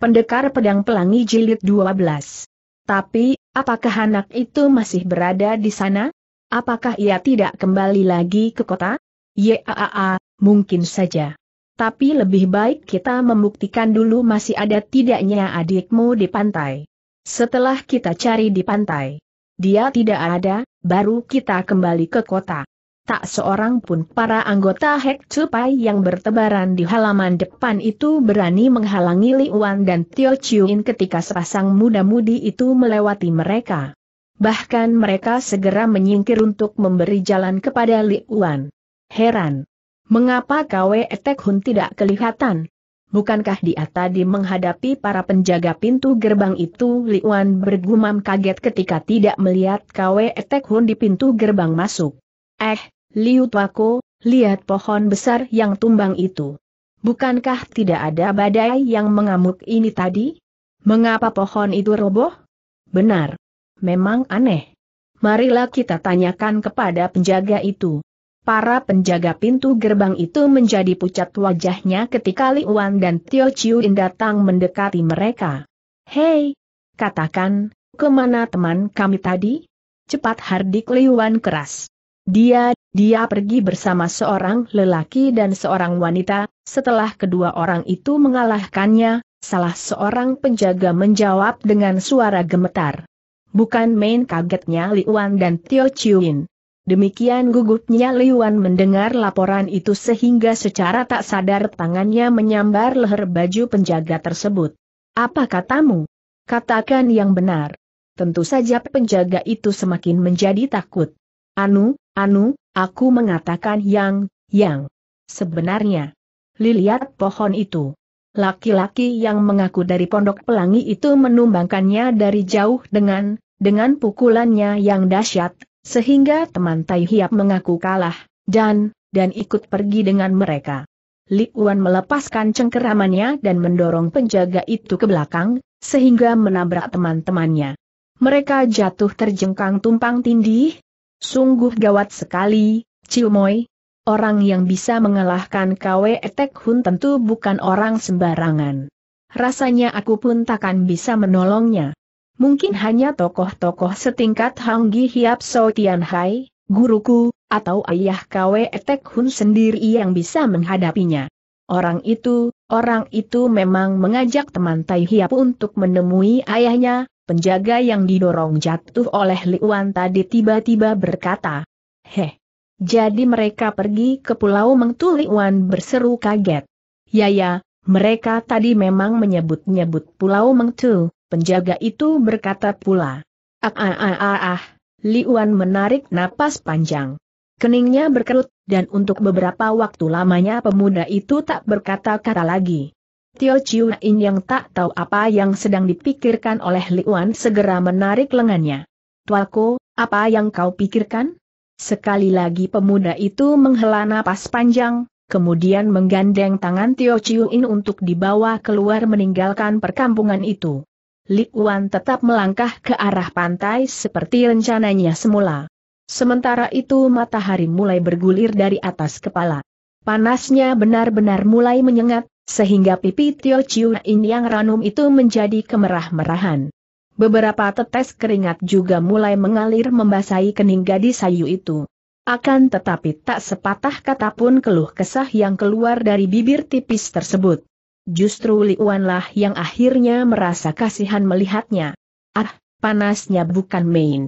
Pendekar Pedang Pelangi Jilid 12. Tapi, apakah anak itu masih berada di sana? Apakah ia tidak kembali lagi ke kota? Yaa, mungkin saja. Tapi lebih baik kita membuktikan dulu masih ada tidaknya adikmu di pantai. Setelah kita cari di pantai, dia tidak ada, baru kita kembali ke kota tak seorang pun para anggota Hek Cupai yang bertebaran di halaman depan itu berani menghalangi Liuan dan Tio Chiuin ketika sepasang muda-mudi itu melewati mereka. Bahkan mereka segera menyingkir untuk memberi jalan kepada Liuan. Heran. Mengapa Kwe Etek Hun tidak kelihatan? Bukankah dia tadi menghadapi para penjaga pintu gerbang itu? Liuan bergumam kaget ketika tidak melihat Kwe Etek Hun di pintu gerbang masuk. Eh, Liu Tuako, lihat pohon besar yang tumbang itu. Bukankah tidak ada badai yang mengamuk ini tadi? Mengapa pohon itu roboh? Benar. Memang aneh. Marilah kita tanyakan kepada penjaga itu. Para penjaga pintu gerbang itu menjadi pucat wajahnya ketika Liuan dan Tio Chiuin datang mendekati mereka. Hei! Katakan, kemana teman kami tadi? Cepat hardik Liuan keras. Dia dia pergi bersama seorang lelaki dan seorang wanita, setelah kedua orang itu mengalahkannya, salah seorang penjaga menjawab dengan suara gemetar. Bukan main kagetnya Li Wan dan Tio Chiuin. Demikian gugupnya Li Wan mendengar laporan itu sehingga secara tak sadar tangannya menyambar leher baju penjaga tersebut. Apa katamu? Katakan yang benar. Tentu saja penjaga itu semakin menjadi takut. Anu, anu, aku mengatakan yang, yang. Sebenarnya, lihat pohon itu. Laki-laki yang mengaku dari pondok pelangi itu menumbangkannya dari jauh dengan, dengan pukulannya yang dahsyat, sehingga teman Tai Hiap mengaku kalah, dan, dan ikut pergi dengan mereka. Li Wan melepaskan cengkeramannya dan mendorong penjaga itu ke belakang, sehingga menabrak teman-temannya. Mereka jatuh terjengkang tumpang tindih, Sungguh gawat sekali, Cilmoy. Orang yang bisa mengalahkan Kwe Etek Hun tentu bukan orang sembarangan. Rasanya aku pun takkan bisa menolongnya. Mungkin hanya tokoh-tokoh setingkat Hang Gi Hiap So Tian Hai, guruku, atau ayah Kwe Etek Hun sendiri yang bisa menghadapinya. Orang itu, orang itu memang mengajak teman Tai Hiap untuk menemui ayahnya, penjaga yang didorong jatuh oleh Liuan tadi tiba-tiba berkata, he, jadi mereka pergi ke Pulau Mengtu Liuan berseru kaget. Ya ya, mereka tadi memang menyebut-nyebut Pulau Mengtu, penjaga itu berkata pula. Ah ah ah ah ah, Liuan menarik napas panjang. Keningnya berkerut, dan untuk beberapa waktu lamanya pemuda itu tak berkata-kata lagi. Tio Chiu In yang tak tahu apa yang sedang dipikirkan oleh Liuan segera menarik lengannya. Tuaku, apa yang kau pikirkan? Sekali lagi pemuda itu menghela napas panjang, kemudian menggandeng tangan Tio Chiu In untuk dibawa keluar meninggalkan perkampungan itu. Liuan tetap melangkah ke arah pantai seperti rencananya semula. Sementara itu matahari mulai bergulir dari atas kepala. Panasnya benar-benar mulai menyengat, sehingga pipi Tio Chiu In yang ranum itu menjadi kemerah-merahan. Beberapa tetes keringat juga mulai mengalir membasahi kening gadis sayu itu. Akan tetapi tak sepatah kata pun keluh kesah yang keluar dari bibir tipis tersebut. Justru Liuanlah yang akhirnya merasa kasihan melihatnya. Ah, panasnya bukan main.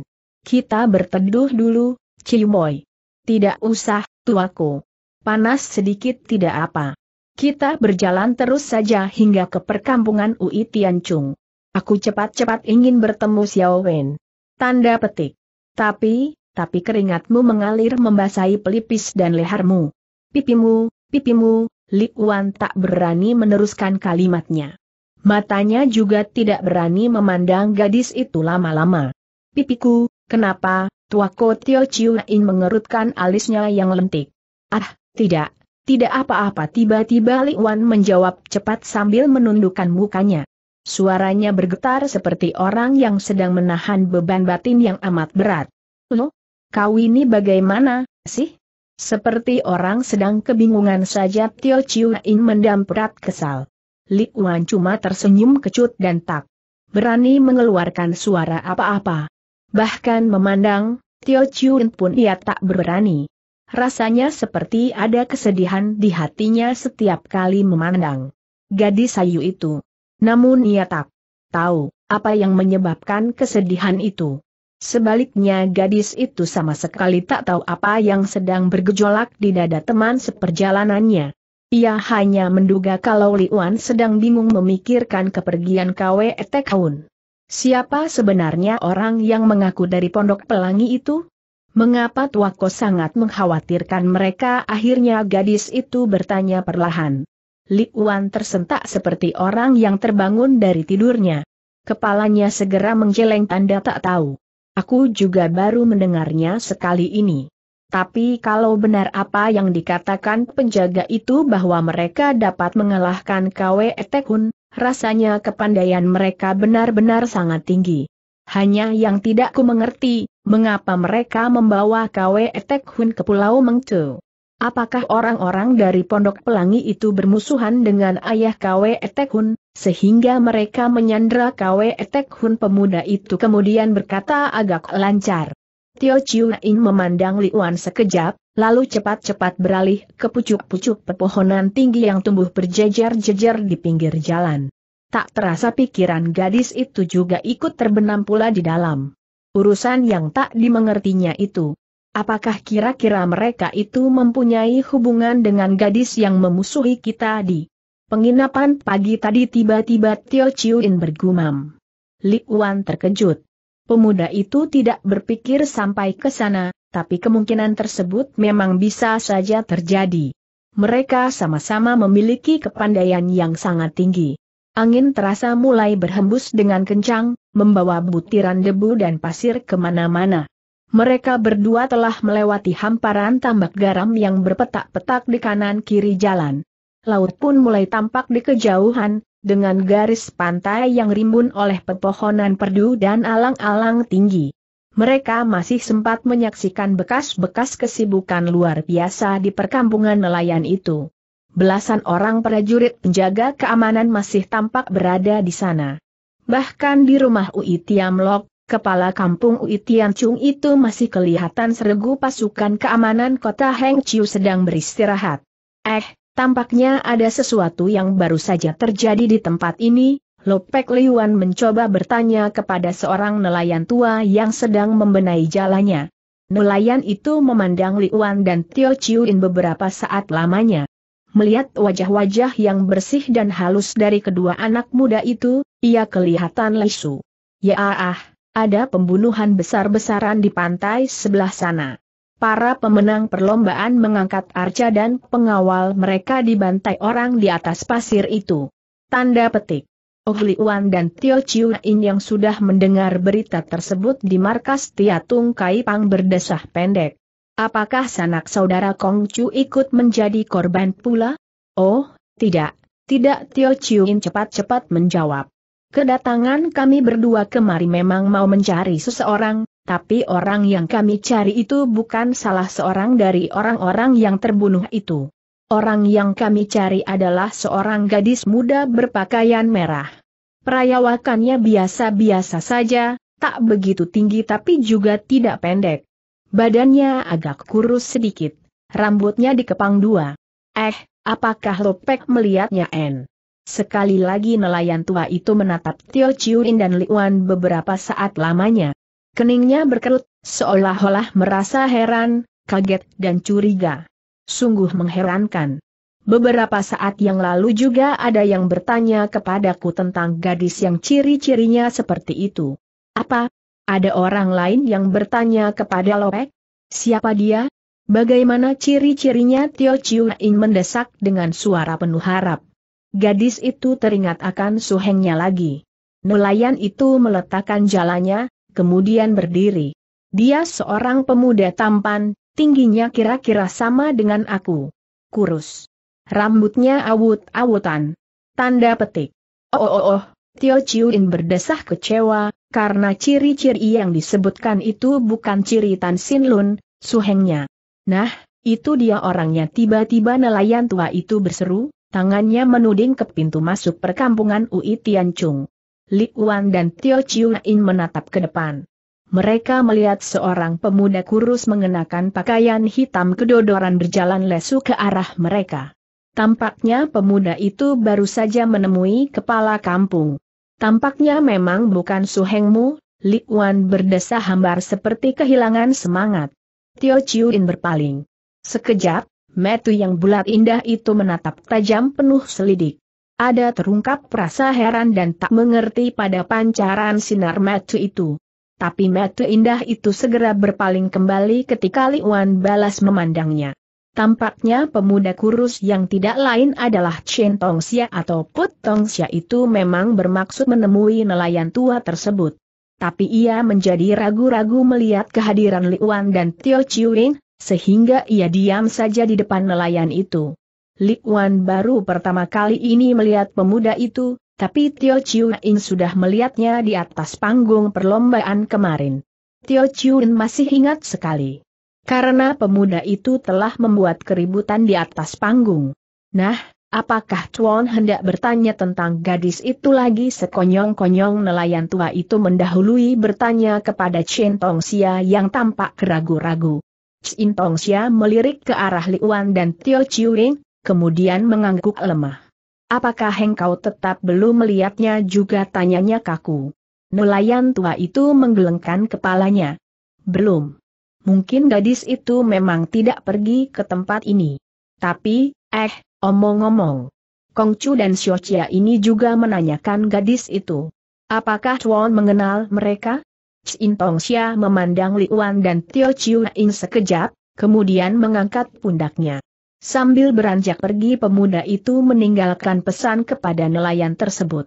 Kita berteduh dulu, Ciumoy. Tidak usah, tuaku. Panas sedikit tidak apa. Kita berjalan terus saja hingga ke perkampungan Ui Tianchung. Aku cepat-cepat ingin bertemu Xiao Wen. Tanda petik. Tapi, tapi keringatmu mengalir membasahi pelipis dan lehermu. Pipimu, pipimu, Li Wan tak berani meneruskan kalimatnya. Matanya juga tidak berani memandang gadis itu lama-lama. Pipiku, kenapa, Tuako Tio Chiu In mengerutkan alisnya yang lentik. Ah, tidak, tidak apa-apa tiba-tiba Li Wan menjawab cepat sambil menundukkan mukanya. Suaranya bergetar seperti orang yang sedang menahan beban batin yang amat berat. Lo, kau ini bagaimana, sih? Seperti orang sedang kebingungan saja Tio Chiu In mendam kesal. Li Wan cuma tersenyum kecut dan tak berani mengeluarkan suara apa-apa. Bahkan memandang, Tio Chiu In pun ia tak berani. Rasanya seperti ada kesedihan di hatinya setiap kali memandang gadis sayu itu. Namun ia tak tahu apa yang menyebabkan kesedihan itu. Sebaliknya gadis itu sama sekali tak tahu apa yang sedang bergejolak di dada teman seperjalanannya. Ia hanya menduga kalau Liuan sedang bingung memikirkan kepergian KW Etekaun. Siapa sebenarnya orang yang mengaku dari pondok pelangi itu? Mengapa Tuako sangat mengkhawatirkan mereka? Akhirnya gadis itu bertanya perlahan. Li Wan tersentak seperti orang yang terbangun dari tidurnya. Kepalanya segera menjeleng tanda tak tahu. Aku juga baru mendengarnya sekali ini. Tapi kalau benar apa yang dikatakan penjaga itu bahwa mereka dapat mengalahkan Kwe Etekun, rasanya kepandaian mereka benar-benar sangat tinggi. Hanya yang tidak ku mengerti, Mengapa mereka membawa Kwe Etek Hun ke Pulau Mengce? Apakah orang-orang dari Pondok Pelangi itu bermusuhan dengan ayah Kwe Etek Hun, sehingga mereka menyandra Kwe Etek Hun pemuda itu kemudian berkata agak lancar. Tio Chiu In memandang Liuan sekejap, lalu cepat-cepat beralih ke pucuk-pucuk pepohonan tinggi yang tumbuh berjejer-jejer di pinggir jalan. Tak terasa pikiran gadis itu juga ikut terbenam pula di dalam urusan yang tak dimengertinya itu. Apakah kira-kira mereka itu mempunyai hubungan dengan gadis yang memusuhi kita di penginapan pagi tadi tiba-tiba Tio Chiuin bergumam. Li Wan terkejut. Pemuda itu tidak berpikir sampai ke sana, tapi kemungkinan tersebut memang bisa saja terjadi. Mereka sama-sama memiliki kepandaian yang sangat tinggi. Angin terasa mulai berhembus dengan kencang, membawa butiran debu dan pasir kemana-mana. Mereka berdua telah melewati hamparan tambak garam yang berpetak-petak di kanan-kiri jalan. Laut pun mulai tampak di kejauhan, dengan garis pantai yang rimbun oleh pepohonan perdu dan alang-alang tinggi. Mereka masih sempat menyaksikan bekas-bekas kesibukan luar biasa di perkampungan nelayan itu. Belasan orang prajurit penjaga keamanan masih tampak berada di sana. Bahkan di rumah Ui Tiam Lok, kepala kampung Ui Tiam Chung itu masih kelihatan seregu pasukan keamanan kota Heng Chiu sedang beristirahat. Eh, tampaknya ada sesuatu yang baru saja terjadi di tempat ini, Lopek Liwan mencoba bertanya kepada seorang nelayan tua yang sedang membenahi jalannya. Nelayan itu memandang Liwan dan Tio Chiuin beberapa saat lamanya. Melihat wajah-wajah yang bersih dan halus dari kedua anak muda itu, ia kelihatan lesu. Ya ah, ada pembunuhan besar-besaran di pantai sebelah sana. Para pemenang perlombaan mengangkat arca dan pengawal mereka dibantai orang di atas pasir itu. Tanda petik. Oh Liuan dan Tio Chiu In yang sudah mendengar berita tersebut di markas Tiatung Pang berdesah pendek. Apakah sanak saudara Kong Chu ikut menjadi korban pula? Oh, tidak, tidak Tio Chiu In cepat-cepat menjawab. Kedatangan kami berdua kemari memang mau mencari seseorang, tapi orang yang kami cari itu bukan salah seorang dari orang-orang yang terbunuh itu. Orang yang kami cari adalah seorang gadis muda berpakaian merah. Perayawakannya biasa-biasa saja, tak begitu tinggi tapi juga tidak pendek. Badannya agak kurus sedikit, rambutnya dikepang dua. Eh, apakah Lopek melihatnya En? Sekali lagi nelayan tua itu menatap Tio dan Liuan beberapa saat lamanya. Keningnya berkerut, seolah-olah merasa heran, kaget dan curiga. Sungguh mengherankan. Beberapa saat yang lalu juga ada yang bertanya kepadaku tentang gadis yang ciri-cirinya seperti itu. Apa? Ada orang lain yang bertanya kepada Lopek? Siapa dia? Bagaimana ciri-cirinya Tio mendesak dengan suara penuh harap. Gadis itu teringat akan suhengnya lagi. Nelayan itu meletakkan jalannya, kemudian berdiri. Dia seorang pemuda tampan, tingginya kira-kira sama dengan aku. Kurus. Rambutnya awut-awutan. Tanda petik. Oh oh oh, oh. Tio Chiuin berdesah kecewa, karena ciri-ciri yang disebutkan itu bukan ciri Tan Sin Lun, suhengnya. Nah, itu dia orangnya tiba-tiba nelayan tua itu berseru, Tangannya menuding ke pintu masuk perkampungan Ui Tianchung. Li Wan dan Tio Chiu-in menatap ke depan. Mereka melihat seorang pemuda kurus mengenakan pakaian hitam kedodoran berjalan lesu ke arah mereka. Tampaknya pemuda itu baru saja menemui kepala kampung. Tampaknya memang bukan Su suhengmu, Li Wan berdesah hambar seperti kehilangan semangat. Tio Chiu-in berpaling. Sekejap, Metu yang bulat indah itu menatap tajam penuh selidik. Ada terungkap rasa heran dan tak mengerti pada pancaran sinar metu itu. Tapi metu indah itu segera berpaling kembali ketika Liwan balas memandangnya. Tampaknya pemuda kurus yang tidak lain adalah Chen Tongxia atau Put Tongxia itu memang bermaksud menemui nelayan tua tersebut. Tapi ia menjadi ragu-ragu melihat kehadiran Liwan dan Tio Chiuing, sehingga ia diam saja di depan nelayan itu. Li Wan baru pertama kali ini melihat pemuda itu, tapi Tio Chiu In sudah melihatnya di atas panggung perlombaan kemarin. Tio Chiu In masih ingat sekali. Karena pemuda itu telah membuat keributan di atas panggung. Nah, apakah Chuan hendak bertanya tentang gadis itu lagi sekonyong-konyong nelayan tua itu mendahului bertanya kepada Chen Tong Xia yang tampak ragu-ragu. Chin Tong Xia melirik ke arah Liuan dan Tio Chiuing, kemudian mengangguk lemah. Apakah engkau tetap belum melihatnya juga tanyanya kaku. Nelayan tua itu menggelengkan kepalanya. Belum. Mungkin gadis itu memang tidak pergi ke tempat ini. Tapi, eh, omong-omong. Kongcu dan Xiao Chia ini juga menanyakan gadis itu. Apakah Chuan mengenal mereka? Chin Tong Xia memandang Liuan dan Tio Chiu In sekejap, kemudian mengangkat pundaknya. Sambil beranjak pergi pemuda itu meninggalkan pesan kepada nelayan tersebut.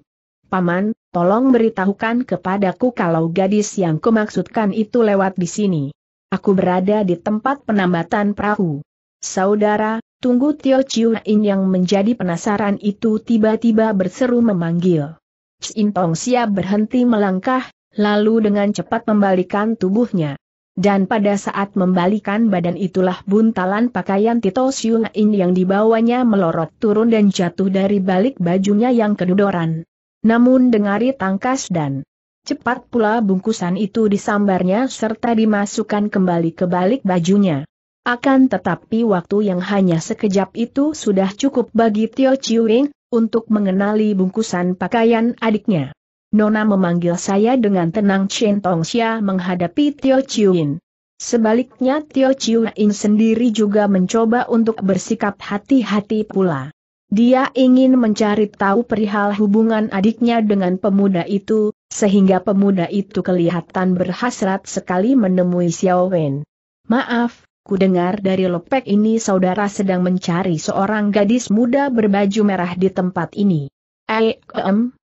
Paman, tolong beritahukan kepadaku kalau gadis yang kumaksudkan itu lewat di sini. Aku berada di tempat penambatan perahu. Saudara, tunggu Tio Chiu In yang menjadi penasaran itu tiba-tiba berseru memanggil. Chin Tong Xia berhenti melangkah, lalu dengan cepat membalikan tubuhnya. Dan pada saat membalikan badan itulah buntalan pakaian Tito Siunain yang dibawanya melorot turun dan jatuh dari balik bajunya yang kedudoran. Namun dengari tangkas dan cepat pula bungkusan itu disambarnya serta dimasukkan kembali ke balik bajunya. Akan tetapi waktu yang hanya sekejap itu sudah cukup bagi Tio Chiuing untuk mengenali bungkusan pakaian adiknya. Nona memanggil saya dengan tenang Chen Tongxia menghadapi Tio Chiuin. Sebaliknya Tio Chiuin sendiri juga mencoba untuk bersikap hati-hati pula. Dia ingin mencari tahu perihal hubungan adiknya dengan pemuda itu, sehingga pemuda itu kelihatan berhasrat sekali menemui Xiao Wen. Maaf, ku dengar dari lopek ini saudara sedang mencari seorang gadis muda berbaju merah di tempat ini. Eh,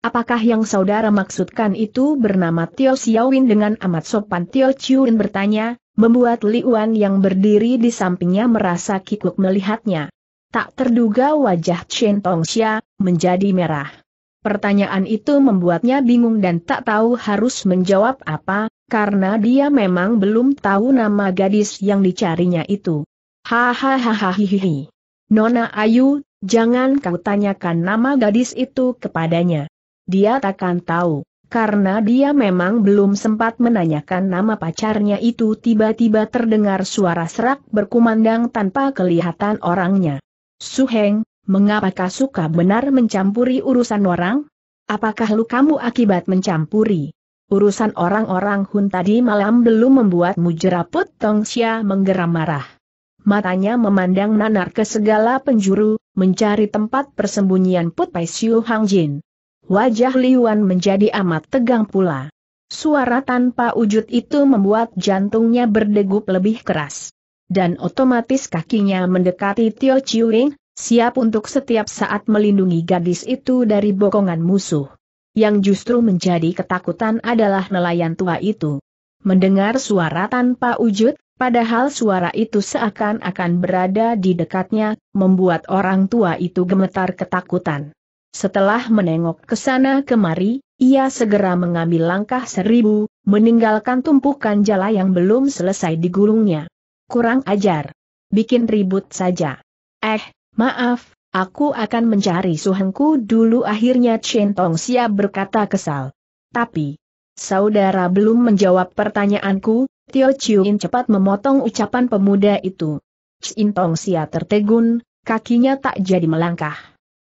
Apakah yang saudara maksudkan itu bernama Tio Xiaowin dengan amat sopan Tio Chiun bertanya, membuat Liuan yang berdiri di sampingnya merasa kikuk melihatnya. Tak terduga wajah Chen Tongxia menjadi merah. Pertanyaan itu membuatnya bingung dan tak tahu harus menjawab apa, karena dia memang belum tahu nama gadis yang dicarinya itu. Hahaha hihihi. Nona Ayu, jangan kau tanyakan nama gadis itu kepadanya dia takkan tahu. Karena dia memang belum sempat menanyakan nama pacarnya itu tiba-tiba terdengar suara serak berkumandang tanpa kelihatan orangnya. Suheng, mengapakah suka benar mencampuri urusan orang? Apakah lu kamu akibat mencampuri? urusan orang-orang Hun tadi malam belum membuat membuatmu jeraput Xia menggeram marah. Matanya memandang nanar ke segala penjuru, mencari tempat persembunyian Put Pai Siu Hang Jin wajah Liwan menjadi amat tegang pula. Suara tanpa wujud itu membuat jantungnya berdegup lebih keras. Dan otomatis kakinya mendekati Tio Chiuring, siap untuk setiap saat melindungi gadis itu dari bokongan musuh. Yang justru menjadi ketakutan adalah nelayan tua itu. Mendengar suara tanpa wujud, Padahal suara itu seakan-akan berada di dekatnya, membuat orang tua itu gemetar ketakutan. Setelah menengok ke sana kemari, ia segera mengambil langkah seribu, meninggalkan tumpukan jala yang belum selesai digulungnya. Kurang ajar. Bikin ribut saja. Eh, maaf, aku akan mencari suhengku dulu akhirnya Chen Tong Xia berkata kesal. Tapi, saudara belum menjawab pertanyaanku, Tio Chiuin cepat memotong ucapan pemuda itu. Chen Tong Xia tertegun, kakinya tak jadi melangkah.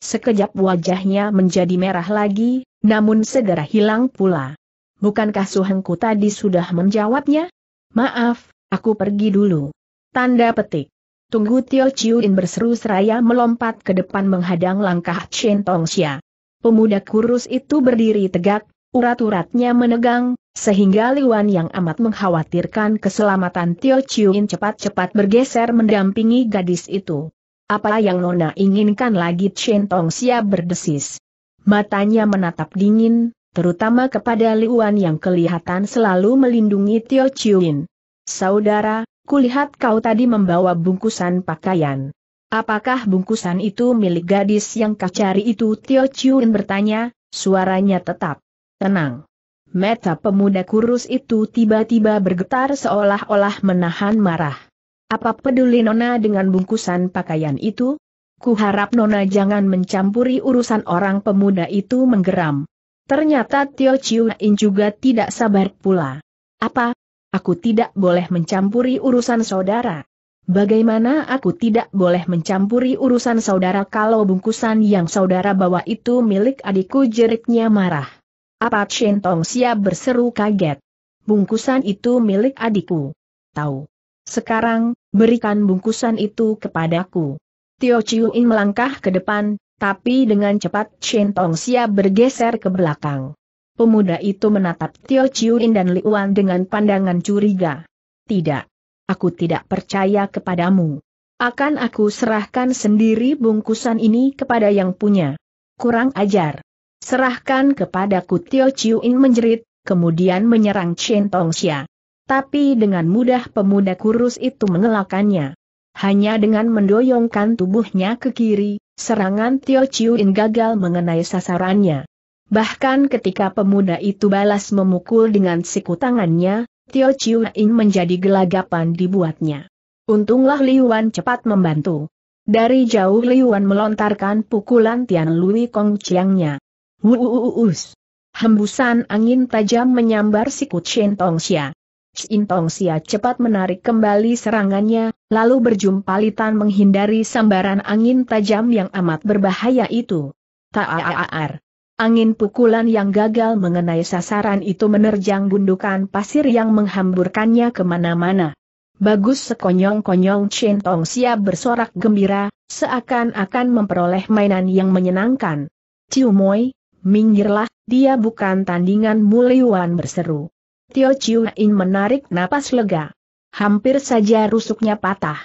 Sekejap wajahnya menjadi merah lagi, namun segera hilang pula. Bukankah Suhengku tadi sudah menjawabnya? Maaf, aku pergi dulu. Tanda petik. Tunggu Tio Chiuin berseru seraya melompat ke depan menghadang langkah Chen Tongxia. Pemuda kurus itu berdiri tegak, urat-uratnya menegang, sehingga Liwan yang amat mengkhawatirkan keselamatan Tio Chiuin cepat-cepat bergeser mendampingi gadis itu. Apa yang Nona inginkan lagi Chen Tong siap berdesis. Matanya menatap dingin, terutama kepada Liuan yang kelihatan selalu melindungi Tio Chiuin. Saudara, kulihat kau tadi membawa bungkusan pakaian. Apakah bungkusan itu milik gadis yang kau cari itu? Tio Chiuin bertanya, suaranya tetap tenang. Meta pemuda kurus itu tiba-tiba bergetar seolah-olah menahan marah. Apa peduli Nona dengan bungkusan pakaian itu? Ku harap Nona jangan mencampuri urusan orang pemuda itu menggeram. Ternyata Tio Chiu In juga tidak sabar pula. Apa? Aku tidak boleh mencampuri urusan saudara. Bagaimana aku tidak boleh mencampuri urusan saudara kalau bungkusan yang saudara bawa itu milik adikku jeritnya marah. Apa Chen Tong Xia berseru kaget. Bungkusan itu milik adikku. Tahu. Sekarang, berikan bungkusan itu kepadaku. Tio Chiuin melangkah ke depan, tapi dengan cepat Chen Tong Xia bergeser ke belakang. Pemuda itu menatap Tio Chiuin dan Liuan dengan pandangan curiga. Tidak. Aku tidak percaya kepadamu. Akan aku serahkan sendiri bungkusan ini kepada yang punya. Kurang ajar. Serahkan kepadaku Tio Chiuin menjerit, kemudian menyerang Chen Tong Xia tapi dengan mudah pemuda kurus itu mengelakannya. Hanya dengan mendoyongkan tubuhnya ke kiri, serangan Tio Chiuin gagal mengenai sasarannya. Bahkan ketika pemuda itu balas memukul dengan siku tangannya, Tio Chiuin menjadi gelagapan dibuatnya. Untunglah Liwan cepat membantu. Dari jauh Liwan melontarkan pukulan Tian Lui Kong Chiangnya. Wuuus. Hembusan angin tajam menyambar siku Chen Tongxia. Sintong Sia cepat menarik kembali serangannya, lalu berjumpa Litan menghindari sambaran angin tajam yang amat berbahaya itu. Taaar. Angin pukulan yang gagal mengenai sasaran itu menerjang gundukan pasir yang menghamburkannya kemana-mana. Bagus sekonyong-konyong Sintong Sia bersorak gembira, seakan-akan memperoleh mainan yang menyenangkan. Ciumoy, minggirlah, dia bukan tandingan Muliwan berseru. Tio Chiu In menarik napas lega. Hampir saja rusuknya patah.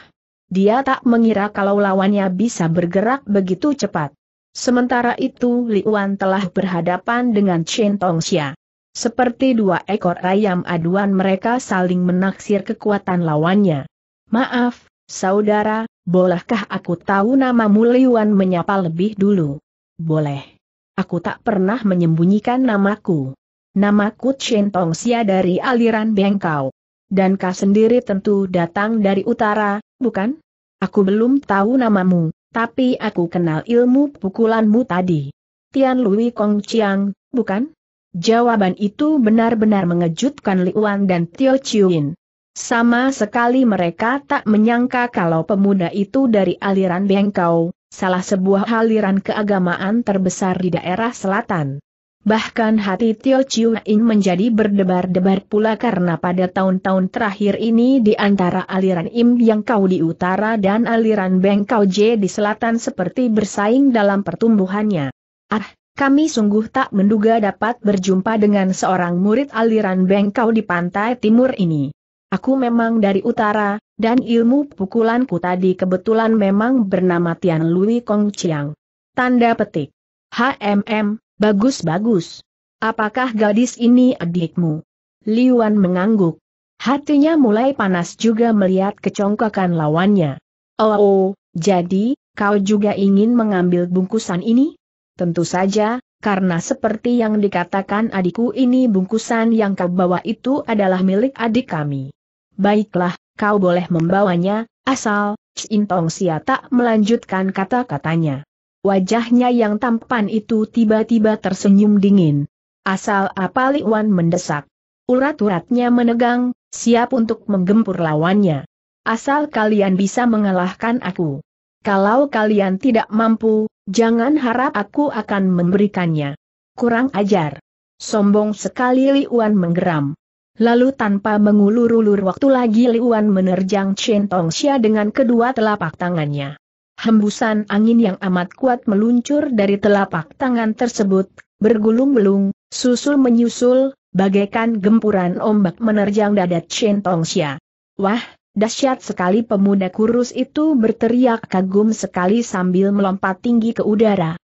Dia tak mengira kalau lawannya bisa bergerak begitu cepat. Sementara itu Liuan telah berhadapan dengan Chen Tongxia. Seperti dua ekor ayam aduan mereka saling menaksir kekuatan lawannya. Maaf, saudara, bolehkah aku tahu namamu Liuan menyapa lebih dulu? Boleh. Aku tak pernah menyembunyikan namaku. Nama Namaku Chen Xia dari aliran Bengkau. Dan kau sendiri tentu datang dari utara, bukan? Aku belum tahu namamu, tapi aku kenal ilmu pukulanmu tadi. Tian Lui Kong Chiang, bukan? Jawaban itu benar-benar mengejutkan Liuan dan Tio Chiuin. Sama sekali mereka tak menyangka kalau pemuda itu dari aliran Bengkau, salah sebuah aliran keagamaan terbesar di daerah selatan. Bahkan hati Tio Chiu In menjadi berdebar-debar pula karena pada tahun-tahun terakhir ini di antara aliran Im yang kau di utara dan aliran Beng Kau J di selatan seperti bersaing dalam pertumbuhannya. Ah, kami sungguh tak menduga dapat berjumpa dengan seorang murid aliran Beng Kau di pantai timur ini. Aku memang dari utara, dan ilmu pukulanku tadi kebetulan memang bernama Tian Lui Kong Chiang. Tanda petik. HMM, Bagus-bagus. Apakah gadis ini adikmu? Liuan mengangguk. Hatinya mulai panas juga melihat kecongkakan lawannya. Oh, oh jadi, kau juga ingin mengambil bungkusan ini? Tentu saja, karena seperti yang dikatakan adikku ini bungkusan yang kau bawa itu adalah milik adik kami. Baiklah, kau boleh membawanya, asal, Cintong Sia tak melanjutkan kata-katanya. Wajahnya yang tampan itu tiba-tiba tersenyum dingin. Asal apa Liwan mendesak. Urat-uratnya menegang, siap untuk menggempur lawannya. Asal kalian bisa mengalahkan aku. Kalau kalian tidak mampu, jangan harap aku akan memberikannya. Kurang ajar. Sombong sekali Liwan menggeram. Lalu tanpa mengulur-ulur waktu lagi Liwan menerjang Chen Tongxia dengan kedua telapak tangannya hembusan angin yang amat kuat meluncur dari telapak tangan tersebut, bergulung gulung susul-menyusul, bagaikan gempuran ombak menerjang dada Chen Tongxia. Wah, dahsyat sekali pemuda kurus itu berteriak kagum sekali sambil melompat tinggi ke udara.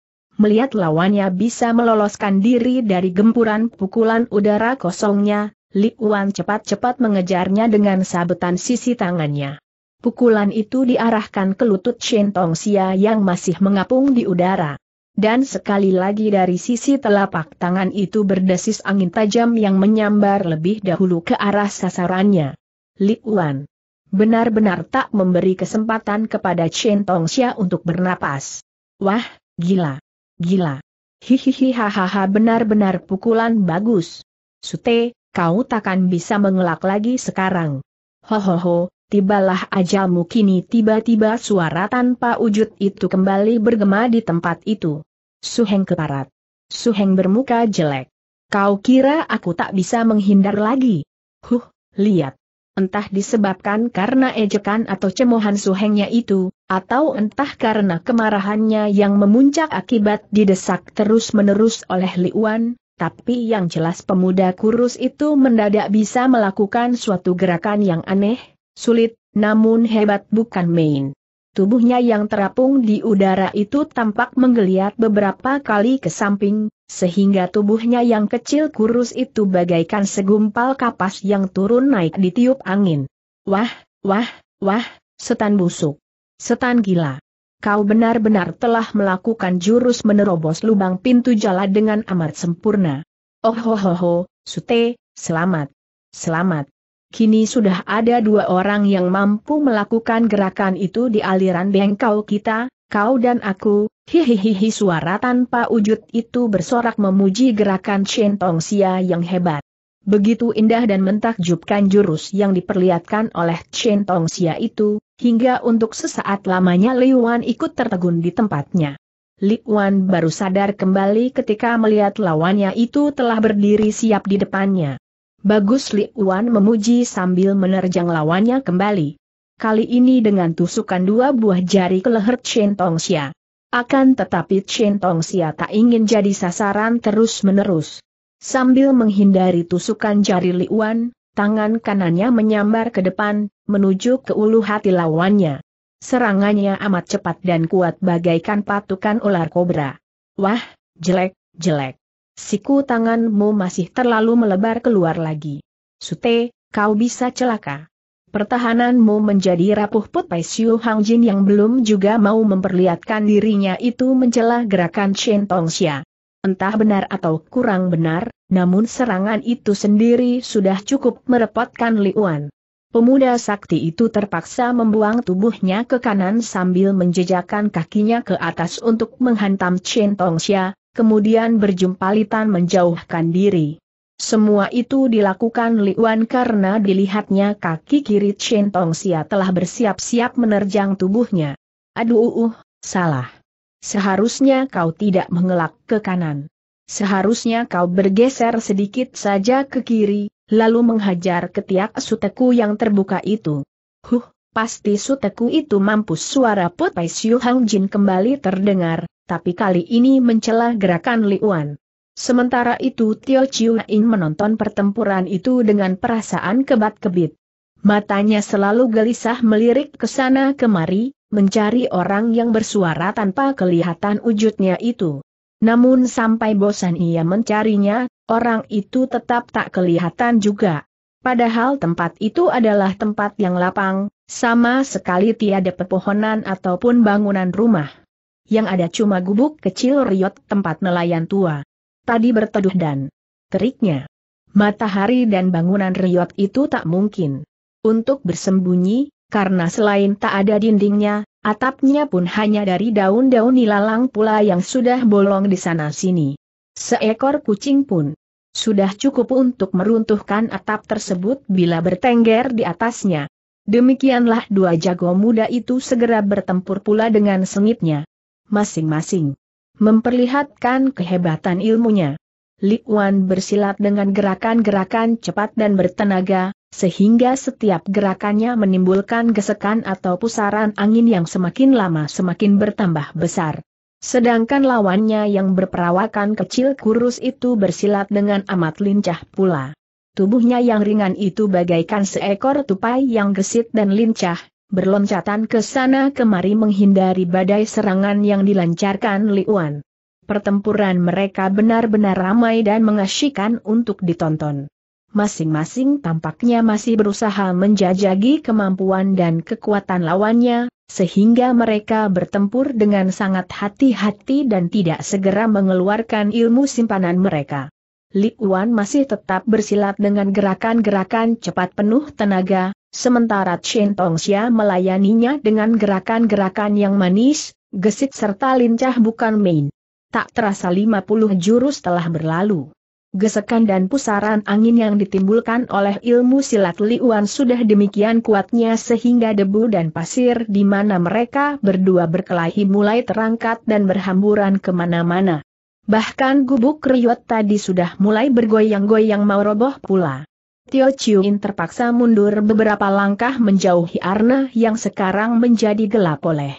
Melihat lawannya bisa meloloskan diri dari gempuran pukulan udara kosongnya, Li Wan cepat-cepat mengejarnya dengan sabetan sisi tangannya. Pukulan itu diarahkan ke lutut Shen Tong Xia yang masih mengapung di udara. Dan sekali lagi dari sisi telapak tangan itu berdesis angin tajam yang menyambar lebih dahulu ke arah sasarannya. Li Wan. Benar-benar tak memberi kesempatan kepada Chen Tong Xia untuk bernapas. Wah, gila. Gila. Hihihi hahaha benar-benar pukulan bagus. Sute, kau takkan bisa mengelak lagi sekarang. Hohoho, tibalah ajalmu kini tiba-tiba suara tanpa wujud itu kembali bergema di tempat itu. Suheng keparat. Suheng bermuka jelek. Kau kira aku tak bisa menghindar lagi? Huh, lihat. Entah disebabkan karena ejekan atau cemohan suhengnya itu, atau entah karena kemarahannya yang memuncak akibat didesak terus-menerus oleh Liuan, tapi yang jelas pemuda kurus itu mendadak bisa melakukan suatu gerakan yang aneh, Sulit, namun hebat bukan main. Tubuhnya yang terapung di udara itu tampak menggeliat beberapa kali ke samping, sehingga tubuhnya yang kecil kurus itu bagaikan segumpal kapas yang turun naik di tiup angin. Wah, wah, wah, setan busuk. Setan gila. Kau benar-benar telah melakukan jurus menerobos lubang pintu jala dengan amat sempurna. Oh ho ho ho, Sute, selamat. Selamat. Kini sudah ada dua orang yang mampu melakukan gerakan itu di aliran bengkau kita, kau dan aku, hihihihi suara tanpa wujud itu bersorak memuji gerakan Chen Tong Xia yang hebat. Begitu indah dan mentakjubkan jurus yang diperlihatkan oleh Chen Tong Xia itu, hingga untuk sesaat lamanya Li Wan ikut tertegun di tempatnya. Li Wan baru sadar kembali ketika melihat lawannya itu telah berdiri siap di depannya. Bagus Li Wan memuji sambil menerjang lawannya kembali. Kali ini dengan tusukan dua buah jari ke leher Chen Tong Xia. Akan tetapi Chen Tong Xia tak ingin jadi sasaran terus-menerus. Sambil menghindari tusukan jari Li Wan, tangan kanannya menyambar ke depan, menuju ke ulu hati lawannya. Serangannya amat cepat dan kuat bagaikan patukan ular kobra. Wah, jelek, jelek. Siku tanganmu masih terlalu melebar keluar lagi. Sute, kau bisa celaka. Pertahananmu menjadi rapuh Put Siu Hang Jin yang belum juga mau memperlihatkan dirinya itu mencela gerakan Chen Tong Xia. Entah benar atau kurang benar, namun serangan itu sendiri sudah cukup merepotkan Li Wan. Pemuda sakti itu terpaksa membuang tubuhnya ke kanan sambil menjejakkan kakinya ke atas untuk menghantam Chen Xia, kemudian berjumpalitan menjauhkan diri. Semua itu dilakukan Liwan karena dilihatnya kaki kiri Chen Tongxia telah bersiap-siap menerjang tubuhnya. Aduh, uh, salah. Seharusnya kau tidak mengelak ke kanan. Seharusnya kau bergeser sedikit saja ke kiri, lalu menghajar ketiak suteku yang terbuka itu. Huh, pasti suteku itu mampus suara Putai Siu Hang Jin kembali terdengar, tapi kali ini mencela gerakan Liuan. Sementara itu Tio Chiu Ing menonton pertempuran itu dengan perasaan kebat-kebit. Matanya selalu gelisah melirik ke sana kemari, mencari orang yang bersuara tanpa kelihatan wujudnya itu. Namun sampai bosan ia mencarinya, orang itu tetap tak kelihatan juga. Padahal tempat itu adalah tempat yang lapang, sama sekali tiada pepohonan ataupun bangunan rumah. Yang ada cuma gubuk kecil riot tempat nelayan tua. Tadi berteduh dan teriknya. Matahari dan bangunan riot itu tak mungkin. Untuk bersembunyi, karena selain tak ada dindingnya, atapnya pun hanya dari daun-daun nilalang pula yang sudah bolong di sana-sini. Seekor kucing pun sudah cukup untuk meruntuhkan atap tersebut bila bertengger di atasnya. Demikianlah dua jago muda itu segera bertempur pula dengan sengitnya masing-masing. Memperlihatkan kehebatan ilmunya. Li Wan bersilat dengan gerakan-gerakan cepat dan bertenaga, sehingga setiap gerakannya menimbulkan gesekan atau pusaran angin yang semakin lama semakin bertambah besar. Sedangkan lawannya yang berperawakan kecil kurus itu bersilat dengan amat lincah pula. Tubuhnya yang ringan itu bagaikan seekor tupai yang gesit dan lincah, berloncatan ke sana kemari menghindari badai serangan yang dilancarkan Liuan. Pertempuran mereka benar-benar ramai dan mengasyikan untuk ditonton. Masing-masing tampaknya masih berusaha menjajagi kemampuan dan kekuatan lawannya, sehingga mereka bertempur dengan sangat hati-hati dan tidak segera mengeluarkan ilmu simpanan mereka. Li Wan masih tetap bersilat dengan gerakan-gerakan cepat penuh tenaga, Sementara Chen Tongxia melayaninya dengan gerakan-gerakan yang manis, gesit serta lincah bukan main. Tak terasa 50 jurus telah berlalu. Gesekan dan pusaran angin yang ditimbulkan oleh ilmu silat Liuan sudah demikian kuatnya sehingga debu dan pasir di mana mereka berdua berkelahi mulai terangkat dan berhamburan kemana-mana. Bahkan gubuk riwet tadi sudah mulai bergoyang-goyang mau roboh pula. Tio Chiuin terpaksa mundur beberapa langkah menjauhi Arna yang sekarang menjadi gelap oleh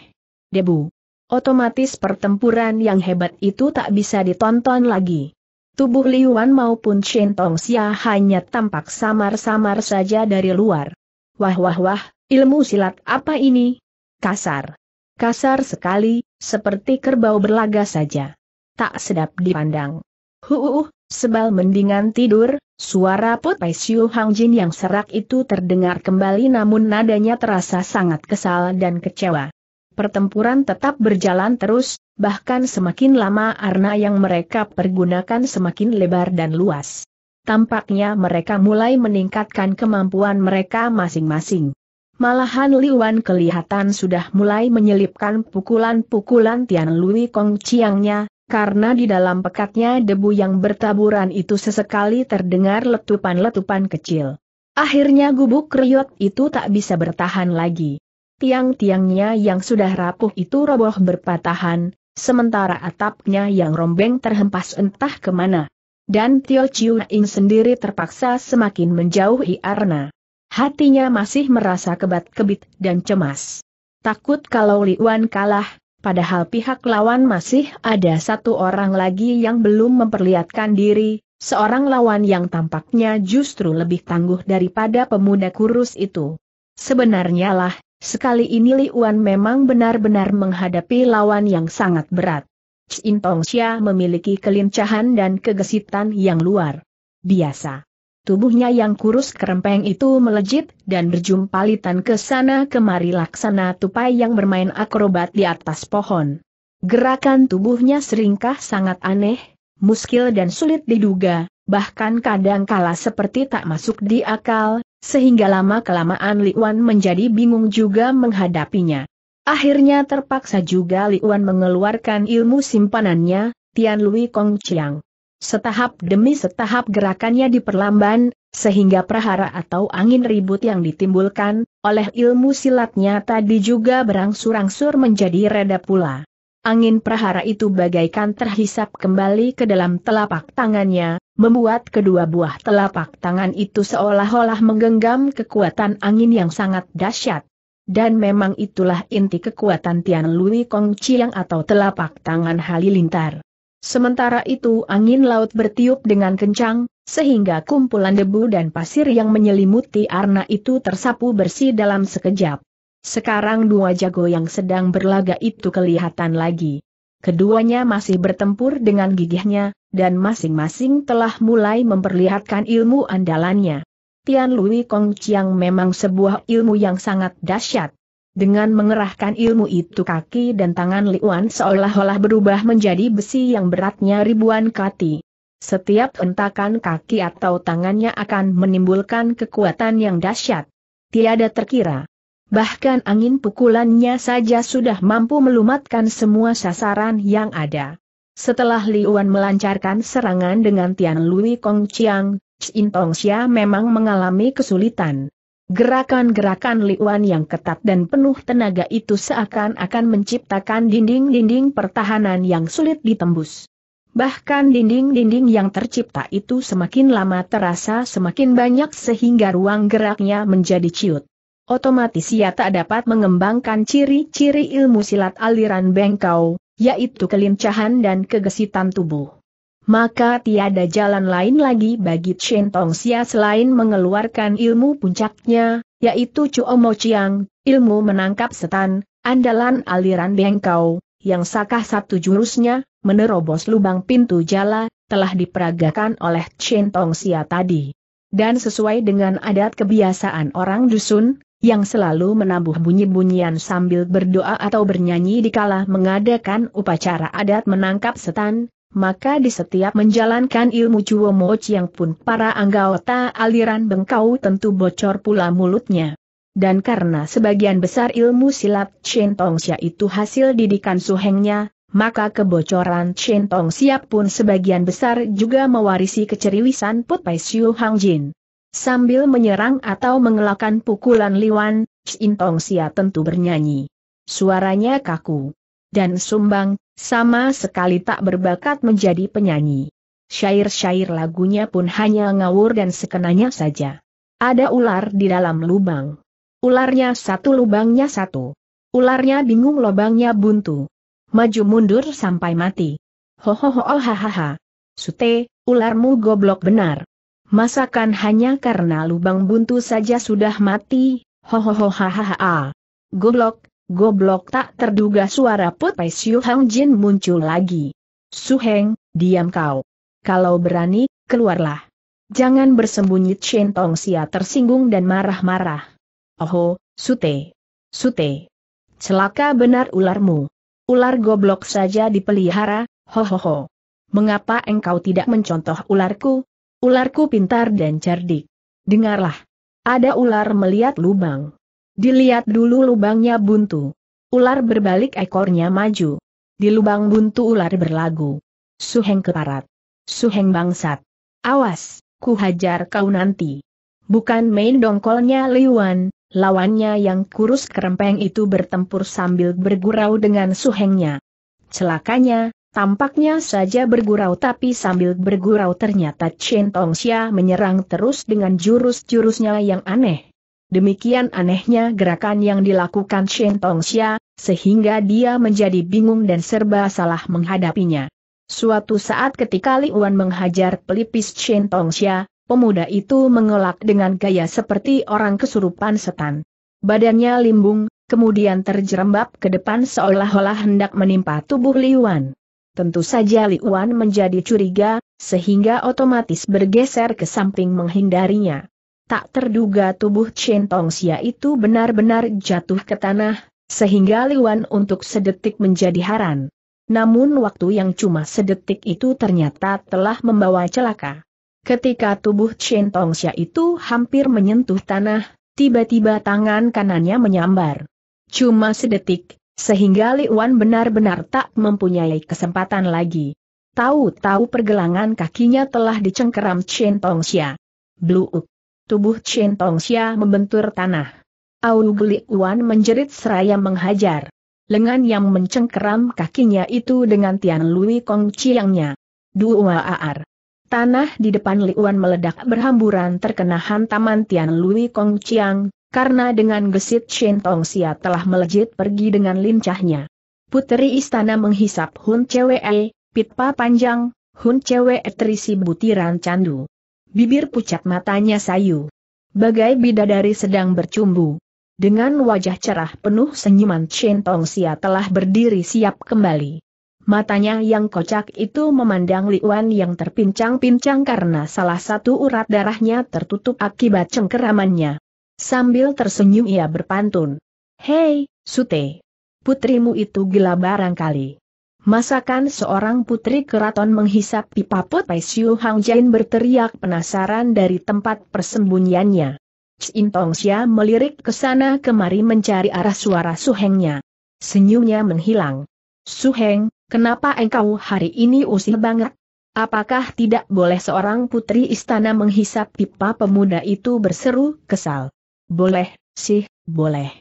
debu. Otomatis pertempuran yang hebat itu tak bisa ditonton lagi. Tubuh Liuan maupun Shen Tongxia hanya tampak samar-samar saja dari luar. Wah wah wah, ilmu silat apa ini? Kasar. Kasar sekali, seperti kerbau berlaga saja. Tak sedap dipandang. Huuuh, Sebal mendingan tidur, suara put Putai Siu Hang Jin yang serak itu terdengar kembali namun nadanya terasa sangat kesal dan kecewa. Pertempuran tetap berjalan terus, bahkan semakin lama arna yang mereka pergunakan semakin lebar dan luas. Tampaknya mereka mulai meningkatkan kemampuan mereka masing-masing. Malahan Liwan kelihatan sudah mulai menyelipkan pukulan-pukulan Tian Lui Kong Chiangnya, karena di dalam pekatnya debu yang bertaburan itu sesekali terdengar letupan-letupan kecil. Akhirnya gubuk kriot itu tak bisa bertahan lagi. Tiang-tiangnya yang sudah rapuh itu roboh berpatahan, sementara atapnya yang rombeng terhempas entah kemana. Dan Tio Chiu Ing sendiri terpaksa semakin menjauhi Arna. Hatinya masih merasa kebat-kebit dan cemas. Takut kalau Li Wan kalah, Padahal pihak lawan masih ada satu orang lagi yang belum memperlihatkan diri, seorang lawan yang tampaknya justru lebih tangguh daripada pemuda kurus itu. Sebenarnya lah, sekali ini Li Wan memang benar-benar menghadapi lawan yang sangat berat. Chin Tong Xia memiliki kelincahan dan kegesitan yang luar biasa. Tubuhnya yang kurus kerempeng itu melejit, dan berjumpalitan ke sana kemari laksana tupai yang bermain akrobat di atas pohon. Gerakan tubuhnya seringkah sangat aneh, muskil dan sulit diduga, bahkan kadang kala seperti tak masuk di akal, sehingga lama-kelamaan Li Wan menjadi bingung juga menghadapinya. Akhirnya terpaksa juga Li Wan mengeluarkan ilmu simpanannya, Tian Lui Kong Chiang. Setahap demi setahap gerakannya diperlamban, sehingga prahara atau angin ribut yang ditimbulkan oleh ilmu silatnya tadi juga berangsur-angsur menjadi reda pula. Angin prahara itu bagaikan terhisap kembali ke dalam telapak tangannya, membuat kedua buah telapak tangan itu seolah-olah menggenggam kekuatan angin yang sangat dahsyat. Dan memang itulah inti kekuatan Tian Lui Kong Chiang atau telapak tangan halilintar. Sementara itu angin laut bertiup dengan kencang, sehingga kumpulan debu dan pasir yang menyelimuti arna itu tersapu bersih dalam sekejap. Sekarang dua jago yang sedang berlaga itu kelihatan lagi. Keduanya masih bertempur dengan gigihnya, dan masing-masing telah mulai memperlihatkan ilmu andalannya. Tian Lui Kong Chiang memang sebuah ilmu yang sangat dahsyat. Dengan mengerahkan ilmu itu kaki dan tangan Liuan seolah-olah berubah menjadi besi yang beratnya ribuan kati. Setiap hentakan kaki atau tangannya akan menimbulkan kekuatan yang dahsyat. Tiada terkira. Bahkan angin pukulannya saja sudah mampu melumatkan semua sasaran yang ada. Setelah Liuan melancarkan serangan dengan Tian Lui Kong Chiang, Xin Tong Xia memang mengalami kesulitan. Gerakan-gerakan Liuan yang ketat dan penuh tenaga itu seakan-akan menciptakan dinding-dinding pertahanan yang sulit ditembus. Bahkan dinding-dinding yang tercipta itu semakin lama terasa semakin banyak sehingga ruang geraknya menjadi ciut. Otomatis ia tak dapat mengembangkan ciri-ciri ilmu silat aliran bengkau, yaitu kelincahan dan kegesitan tubuh maka tiada jalan lain lagi bagi Chen Tong Xia selain mengeluarkan ilmu puncaknya, yaitu Chuo Mo Chiang, ilmu menangkap setan, andalan aliran Bengkau, yang sakah satu jurusnya, menerobos lubang pintu jala, telah diperagakan oleh Chen Tong Xia tadi. Dan sesuai dengan adat kebiasaan orang dusun, yang selalu menabuh bunyi-bunyian sambil berdoa atau bernyanyi dikala mengadakan upacara adat menangkap setan, maka di setiap menjalankan ilmu Mo yang pun para anggota aliran bengkau tentu bocor pula mulutnya. Dan karena sebagian besar ilmu silat Chen Xia itu hasil didikan suhengnya, maka kebocoran Chen siap pun sebagian besar juga mewarisi keceriwisan Put Pai Siu Hang Jin. Sambil menyerang atau mengelakkan pukulan Liwan, Chen Xia tentu bernyanyi. Suaranya kaku dan sumbang, sama sekali tak berbakat menjadi penyanyi. Syair-syair lagunya pun hanya ngawur dan sekenanya saja. Ada ular di dalam lubang. Ularnya satu lubangnya satu. Ularnya bingung lubangnya buntu. Maju mundur sampai mati. Hohoho hahaha. Sute, ularmu goblok benar. Masakan hanya karena lubang buntu saja sudah mati, hohoho hahaha. Goblok, Goblok tak terduga suara Put Pai Siu Hang Jin muncul lagi. Su Heng, diam kau. Kalau berani, keluarlah. Jangan bersembunyi Chen Tong Sia tersinggung dan marah-marah. Oho, Sute. Sute. Celaka benar ularmu. Ular goblok saja dipelihara, ho. Mengapa engkau tidak mencontoh ularku? Ularku pintar dan cerdik. Dengarlah. Ada ular melihat lubang. Dilihat dulu lubangnya buntu. Ular berbalik ekornya maju. Di lubang buntu ular berlagu. Suheng keparat. Suheng bangsat. Awas, ku hajar kau nanti. Bukan main dongkolnya Liwan, lawannya yang kurus kerempeng itu bertempur sambil bergurau dengan suhengnya. Celakanya, Tampaknya saja bergurau tapi sambil bergurau ternyata Chen Tongxia menyerang terus dengan jurus-jurusnya yang aneh. Demikian anehnya gerakan yang dilakukan Shen Tongxia, sehingga dia menjadi bingung dan serba salah menghadapinya. Suatu saat ketika Li Wan menghajar pelipis Shen Tongxia, pemuda itu mengelak dengan gaya seperti orang kesurupan setan. Badannya limbung, kemudian terjerembab ke depan seolah-olah hendak menimpa tubuh Li Wan. Tentu saja Li Wan menjadi curiga, sehingga otomatis bergeser ke samping menghindarinya tak terduga tubuh Chen Tongxia itu benar-benar jatuh ke tanah, sehingga Liwan untuk sedetik menjadi haran. Namun waktu yang cuma sedetik itu ternyata telah membawa celaka. Ketika tubuh Chen Tongxia itu hampir menyentuh tanah, tiba-tiba tangan kanannya menyambar. Cuma sedetik, sehingga Liwan benar-benar tak mempunyai kesempatan lagi. Tahu-tahu pergelangan kakinya telah dicengkeram Chen Tongxia. Bluuk tubuh Chen Tongxia membentur tanah. Au Wan menjerit seraya menghajar. Lengan yang mencengkeram kakinya itu dengan Tian Lui Kong Chiangnya. Dua aar. Tanah di depan Li Wan meledak berhamburan terkena hantaman Tian Lui Kong Chiang, karena dengan gesit Tong Tongxia telah melejit pergi dengan lincahnya. Puteri istana menghisap Hun Cewee, pipa panjang, Hun Cewee terisi butiran candu bibir pucat matanya sayu. Bagai bidadari sedang bercumbu. Dengan wajah cerah penuh senyuman Chen Tong Xia telah berdiri siap kembali. Matanya yang kocak itu memandang Liuan yang terpincang-pincang karena salah satu urat darahnya tertutup akibat cengkeramannya. Sambil tersenyum ia berpantun. Hei, Sute. Putrimu itu gila barangkali. Masakan seorang putri keraton menghisap pipa putai Siu Hang Jain berteriak penasaran dari tempat persembunyiannya. Cintong Tong Xia melirik ke sana kemari mencari arah suara suhengnya. Senyumnya menghilang. Suheng, kenapa engkau hari ini usil banget? Apakah tidak boleh seorang putri istana menghisap pipa pemuda itu berseru kesal? Boleh, sih, boleh.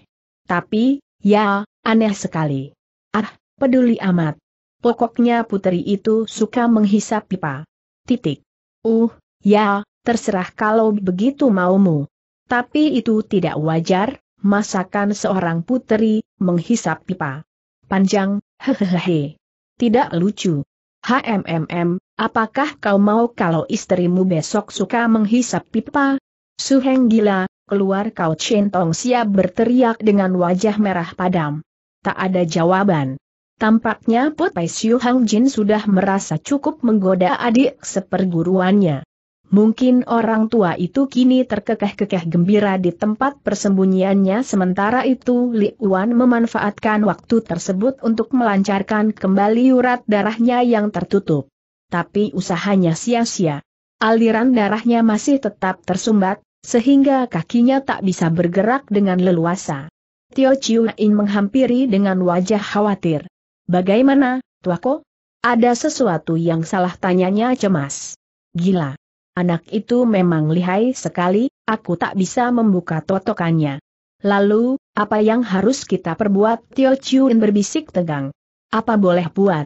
Tapi, ya, aneh sekali. Ah, peduli amat. Pokoknya putri itu suka menghisap pipa. Titik. Uh, ya, terserah kalau begitu maumu. Tapi itu tidak wajar, masakan seorang putri menghisap pipa. Panjang, hehehe. Tidak lucu. HMMM, apakah kau mau kalau istrimu besok suka menghisap pipa? Suheng gila, keluar kau centong siap berteriak dengan wajah merah padam. Tak ada jawaban. Tampaknya Putai Siu Hang Jin sudah merasa cukup menggoda adik seperguruannya. Mungkin orang tua itu kini terkekeh-kekeh gembira di tempat persembunyiannya sementara itu Li Wan memanfaatkan waktu tersebut untuk melancarkan kembali urat darahnya yang tertutup. Tapi usahanya sia-sia. Aliran darahnya masih tetap tersumbat, sehingga kakinya tak bisa bergerak dengan leluasa. Tio Chiu In menghampiri dengan wajah khawatir. Bagaimana, tuako? Ada sesuatu yang salah tanyanya cemas. Gila. Anak itu memang lihai sekali, aku tak bisa membuka totokannya. Lalu, apa yang harus kita perbuat? Tio Chun berbisik tegang. Apa boleh buat?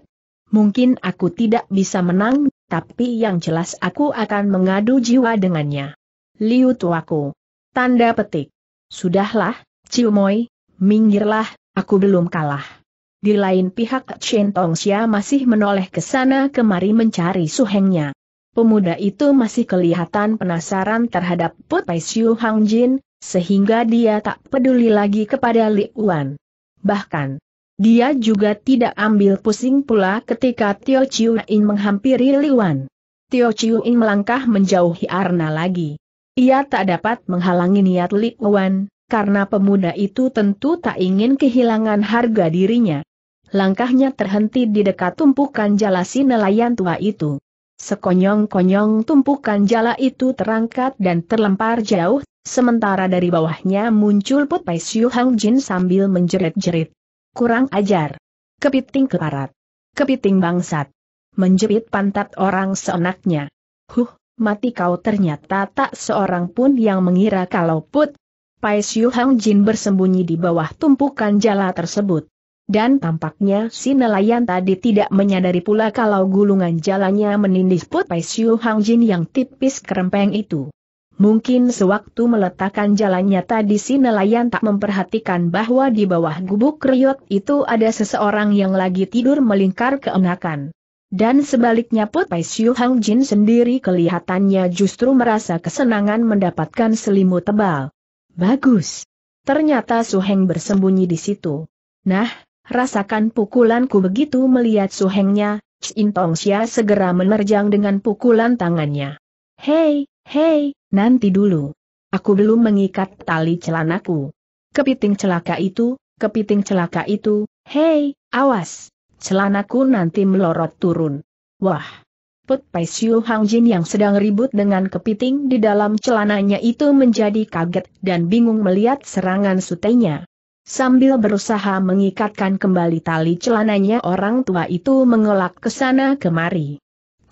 Mungkin aku tidak bisa menang, tapi yang jelas aku akan mengadu jiwa dengannya. Liu tuaku. Tanda petik. Sudahlah, Ciumoy, minggirlah, aku belum kalah. Di lain pihak Chen Tongxia masih menoleh ke sana kemari mencari suhengnya. Pemuda itu masih kelihatan penasaran terhadap Put Pai Siu Hang Jin, sehingga dia tak peduli lagi kepada Li Wan. Bahkan, dia juga tidak ambil pusing pula ketika Tio Chiu In menghampiri Li Wan. Tio Chiu In melangkah menjauhi Arna lagi. Ia tak dapat menghalangi niat Li Wan, karena pemuda itu tentu tak ingin kehilangan harga dirinya. Langkahnya terhenti di dekat tumpukan jala si nelayan tua itu. Sekonyong-konyong tumpukan jala itu terangkat dan terlempar jauh, sementara dari bawahnya muncul Put Pai Siu Hang Jin sambil menjerit-jerit. Kurang ajar. Kepiting keparat. Kepiting bangsat. Menjepit pantat orang seenaknya. Huh, mati kau ternyata tak seorang pun yang mengira kalau Put Pai Siu Hang Jin bersembunyi di bawah tumpukan jala tersebut. Dan tampaknya si nelayan tadi tidak menyadari pula kalau gulungan jalannya menindih Putai Siu Hang Jin yang tipis kerempeng itu. Mungkin sewaktu meletakkan jalannya tadi si nelayan tak memperhatikan bahwa di bawah gubuk riot itu ada seseorang yang lagi tidur melingkar keenakan. Dan sebaliknya Putai Siu Hang Jin sendiri kelihatannya justru merasa kesenangan mendapatkan selimut tebal. Bagus. Ternyata Su Heng bersembunyi di situ. Nah, Rasakan pukulanku begitu melihat suhengnya, Chin Tong Xia segera menerjang dengan pukulan tangannya. Hei, hei, nanti dulu. Aku belum mengikat tali celanaku. Kepiting celaka itu, kepiting celaka itu, hei, awas, celanaku nanti melorot turun. Wah! Put Pai Siu Hang Jin yang sedang ribut dengan kepiting di dalam celananya itu menjadi kaget dan bingung melihat serangan sutenya. Sambil berusaha mengikatkan kembali tali celananya orang tua itu mengelak ke sana kemari.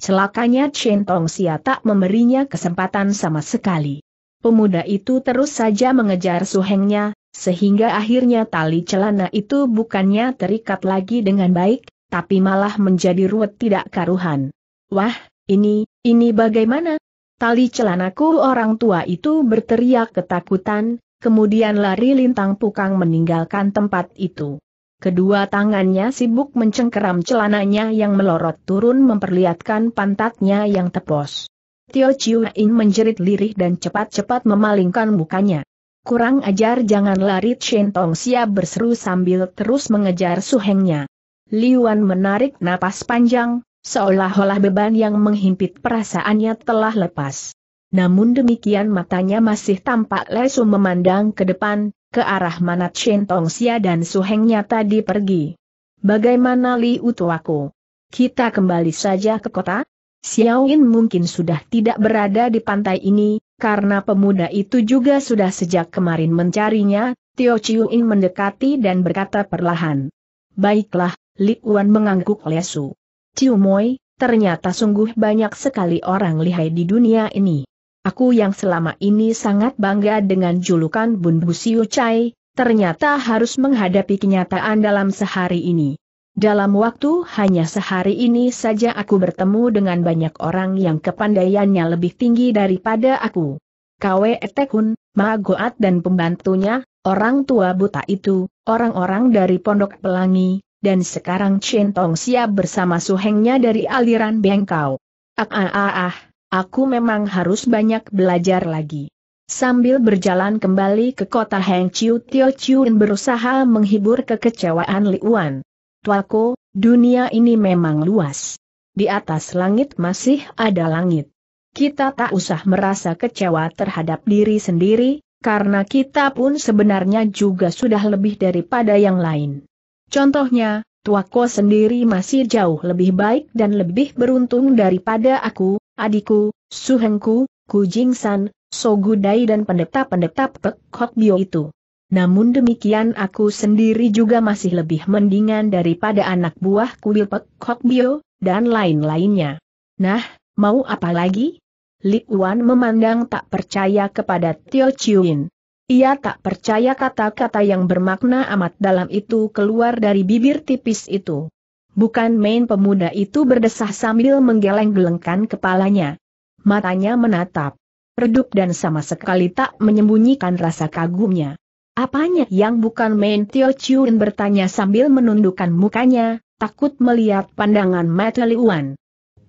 Celakanya Chen Tong Sia tak memberinya kesempatan sama sekali. Pemuda itu terus saja mengejar suhengnya, sehingga akhirnya tali celana itu bukannya terikat lagi dengan baik, tapi malah menjadi ruwet tidak karuhan. Wah, ini, ini bagaimana? Tali celanaku orang tua itu berteriak ketakutan, kemudian lari lintang pukang meninggalkan tempat itu. Kedua tangannya sibuk mencengkeram celananya yang melorot turun memperlihatkan pantatnya yang tepos. Tio Chiu In menjerit lirih dan cepat-cepat memalingkan mukanya. Kurang ajar jangan lari Chen Tong Xia berseru sambil terus mengejar suhengnya. Liuan menarik napas panjang, seolah-olah beban yang menghimpit perasaannya telah lepas. Namun demikian matanya masih tampak lesu memandang ke depan, ke arah mana Chen Tongxia dan Su Hengnya tadi pergi. Bagaimana Li Utuaku? Kita kembali saja ke kota? Xiao Yin mungkin sudah tidak berada di pantai ini, karena pemuda itu juga sudah sejak kemarin mencarinya, Tio Yin mendekati dan berkata perlahan. Baiklah, Li Wan mengangguk lesu. Ciu Moi, ternyata sungguh banyak sekali orang lihai di dunia ini. Aku yang selama ini sangat bangga dengan julukan Bun Busiu Chai, ternyata harus menghadapi kenyataan dalam sehari ini. Dalam waktu hanya sehari ini saja aku bertemu dengan banyak orang yang kepandaiannya lebih tinggi daripada aku. Kwe Etekun, Magoat dan pembantunya, orang tua buta itu, orang-orang dari Pondok Pelangi, dan sekarang Chen Tong siap bersama suhengnya dari aliran Bengkau. Ah ah ah ah. Aku memang harus banyak belajar lagi. Sambil berjalan kembali ke kota Heng Chiu Tio Chiun berusaha menghibur kekecewaan Liuan. Tuako, dunia ini memang luas. Di atas langit masih ada langit. Kita tak usah merasa kecewa terhadap diri sendiri, karena kita pun sebenarnya juga sudah lebih daripada yang lain. Contohnya, Tuako sendiri masih jauh lebih baik dan lebih beruntung daripada aku, adikku, suhengku, kujingsan, sogudai dan pendeta-pendeta Pek Kok Bio itu. Namun demikian aku sendiri juga masih lebih mendingan daripada anak buah kuil Pek Bio, dan lain-lainnya. Nah, mau apa lagi? Li Wan memandang tak percaya kepada Tio Chiuin. Ia tak percaya kata-kata yang bermakna amat dalam itu keluar dari bibir tipis itu. Bukan main pemuda itu berdesah sambil menggeleng-gelengkan kepalanya. Matanya menatap. Redup dan sama sekali tak menyembunyikan rasa kagumnya. Apanya yang bukan main Tio Chiun bertanya sambil menundukkan mukanya, takut melihat pandangan mata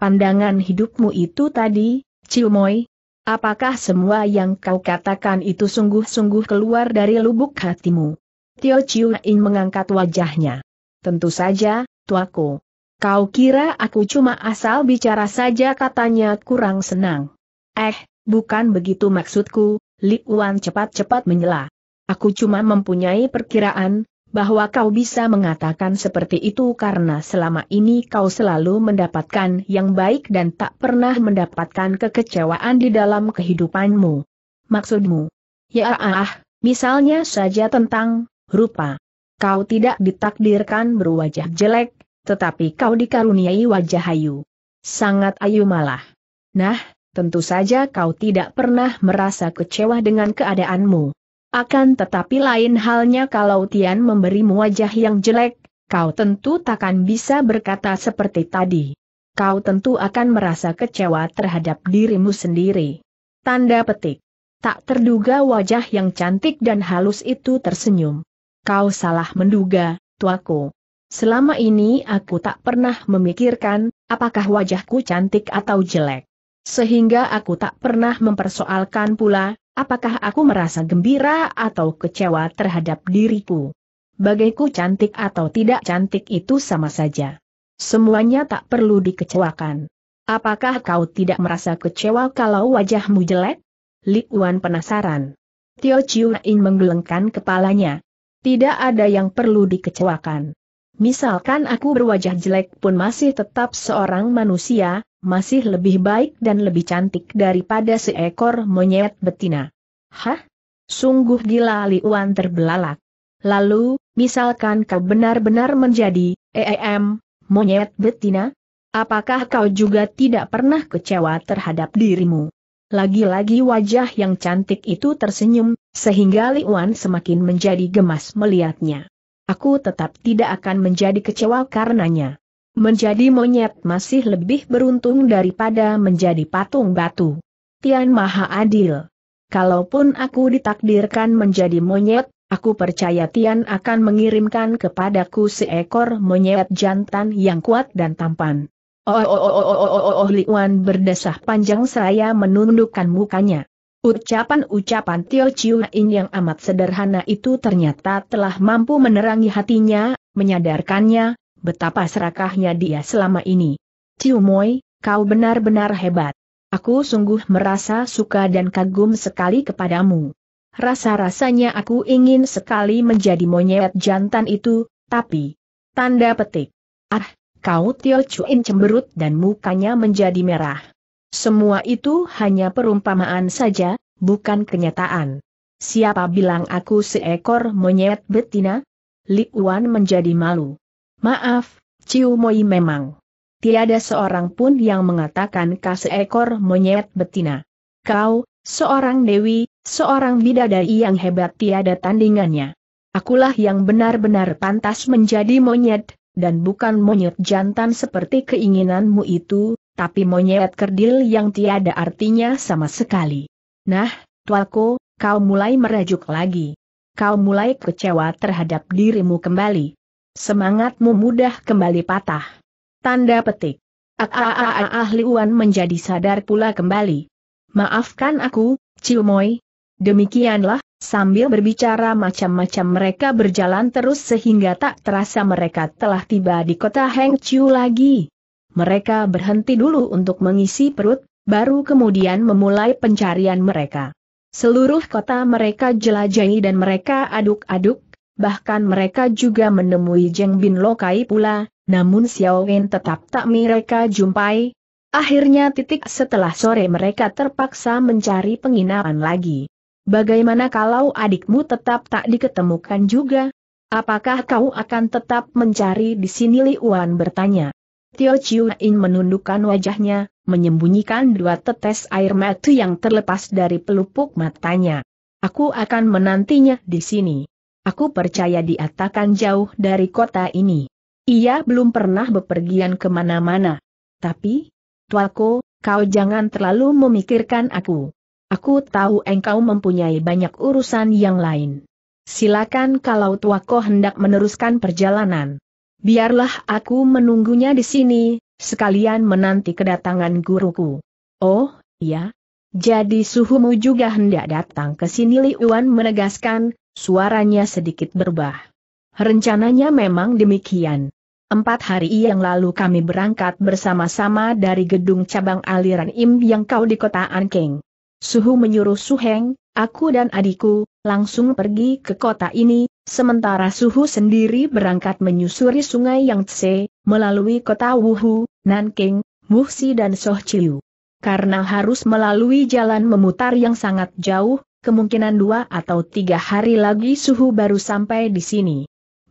Pandangan hidupmu itu tadi, Chiu Moi. Apakah semua yang kau katakan itu sungguh-sungguh keluar dari lubuk hatimu? Tio Chiu In mengangkat wajahnya. Tentu saja, tuaku. Kau kira aku cuma asal bicara saja katanya kurang senang. Eh, bukan begitu maksudku, Li Wan cepat-cepat menyela. Aku cuma mempunyai perkiraan, bahwa kau bisa mengatakan seperti itu karena selama ini kau selalu mendapatkan yang baik dan tak pernah mendapatkan kekecewaan di dalam kehidupanmu. Maksudmu? Ya ah, misalnya saja tentang rupa. Kau tidak ditakdirkan berwajah jelek, tetapi kau dikaruniai wajah ayu. Sangat ayu malah. Nah, tentu saja kau tidak pernah merasa kecewa dengan keadaanmu. Akan tetapi lain halnya kalau Tian memberimu wajah yang jelek, kau tentu takkan bisa berkata seperti tadi. Kau tentu akan merasa kecewa terhadap dirimu sendiri. Tanda petik. Tak terduga wajah yang cantik dan halus itu tersenyum. Kau salah menduga, tuaku. Selama ini aku tak pernah memikirkan, apakah wajahku cantik atau jelek. Sehingga aku tak pernah mempersoalkan pula, apakah aku merasa gembira atau kecewa terhadap diriku. Bagaiku cantik atau tidak cantik itu sama saja. Semuanya tak perlu dikecewakan. Apakah kau tidak merasa kecewa kalau wajahmu jelek? Li Wan penasaran. Tio Chiu In menggelengkan kepalanya. Tidak ada yang perlu dikecewakan. Misalkan aku berwajah jelek pun masih tetap seorang manusia, masih lebih baik dan lebih cantik daripada seekor monyet betina. Hah? Sungguh gila Liuan terbelalak. Lalu, misalkan kau benar-benar menjadi, EEM, monyet betina? Apakah kau juga tidak pernah kecewa terhadap dirimu? Lagi-lagi wajah yang cantik itu tersenyum, sehingga Liuan semakin menjadi gemas melihatnya. Aku tetap tidak akan menjadi kecewa karenanya. Menjadi monyet masih lebih beruntung daripada menjadi patung batu. Tian Maha Adil. Kalaupun aku ditakdirkan menjadi monyet, aku percaya Tian akan mengirimkan kepadaku seekor monyet jantan yang kuat dan tampan. Oh, oh, oh, oh, oh, oh, oh, oh, oh, berdesah panjang saya menundukkan mukanya. Ucapan-ucapan Tio Chiuin yang amat sederhana itu ternyata telah mampu menerangi hatinya, menyadarkannya, betapa serakahnya dia selama ini. Chiu Moi, kau benar-benar hebat. Aku sungguh merasa suka dan kagum sekali kepadamu. Rasa-rasanya aku ingin sekali menjadi monyet jantan itu, tapi... Tanda petik. Ah, kau Tio Chuin cemberut dan mukanya menjadi merah. Semua itu hanya perumpamaan saja, bukan kenyataan. Siapa bilang aku seekor monyet betina? Li Wan menjadi malu. Maaf, Ciu Moi memang. Tiada seorang pun yang mengatakan kau seekor monyet betina. Kau, seorang dewi, seorang bidadari yang hebat tiada tandingannya. Akulah yang benar-benar pantas menjadi monyet, dan bukan monyet jantan seperti keinginanmu itu, tapi monyet kerdil yang tiada artinya sama sekali. Nah, tuaku, kau mulai merajuk lagi. Kau mulai kecewa terhadap dirimu kembali. Semangatmu mudah kembali patah. Tanda petik. Ah, ah, ah, ah Liuan menjadi sadar pula kembali. Maafkan aku, Ciumoy. Demikianlah, sambil berbicara macam-macam mereka berjalan terus sehingga tak terasa mereka telah tiba di kota Hengqiu lagi mereka berhenti dulu untuk mengisi perut, baru kemudian memulai pencarian mereka. Seluruh kota mereka jelajahi dan mereka aduk-aduk, bahkan mereka juga menemui Jeng Bin Lokai pula, namun Xiao Wen tetap tak mereka jumpai. Akhirnya titik setelah sore mereka terpaksa mencari penginapan lagi. Bagaimana kalau adikmu tetap tak diketemukan juga? Apakah kau akan tetap mencari di sini Wan bertanya. Tio Chiu In menundukkan wajahnya, menyembunyikan dua tetes air mata yang terlepas dari pelupuk matanya. Aku akan menantinya di sini. Aku percaya dia takkan jauh dari kota ini. Ia belum pernah bepergian kemana-mana. Tapi, tuaku, kau jangan terlalu memikirkan aku. Aku tahu engkau mempunyai banyak urusan yang lain. Silakan kalau tuaku hendak meneruskan perjalanan. Biarlah aku menunggunya di sini, sekalian menanti kedatangan guruku. Oh, ya Jadi suhumu juga hendak datang ke sini Liuan menegaskan, suaranya sedikit berubah. Rencananya memang demikian. Empat hari yang lalu kami berangkat bersama-sama dari gedung cabang aliran Im yang kau di kota Anking. Suhu menyuruh Suheng, aku dan adikku, langsung pergi ke kota ini, Sementara Suhu sendiri berangkat menyusuri sungai yang Tse, melalui kota Wuhu, Nanking, Muxi dan Sohciu. Karena harus melalui jalan memutar yang sangat jauh, kemungkinan dua atau tiga hari lagi Suhu baru sampai di sini.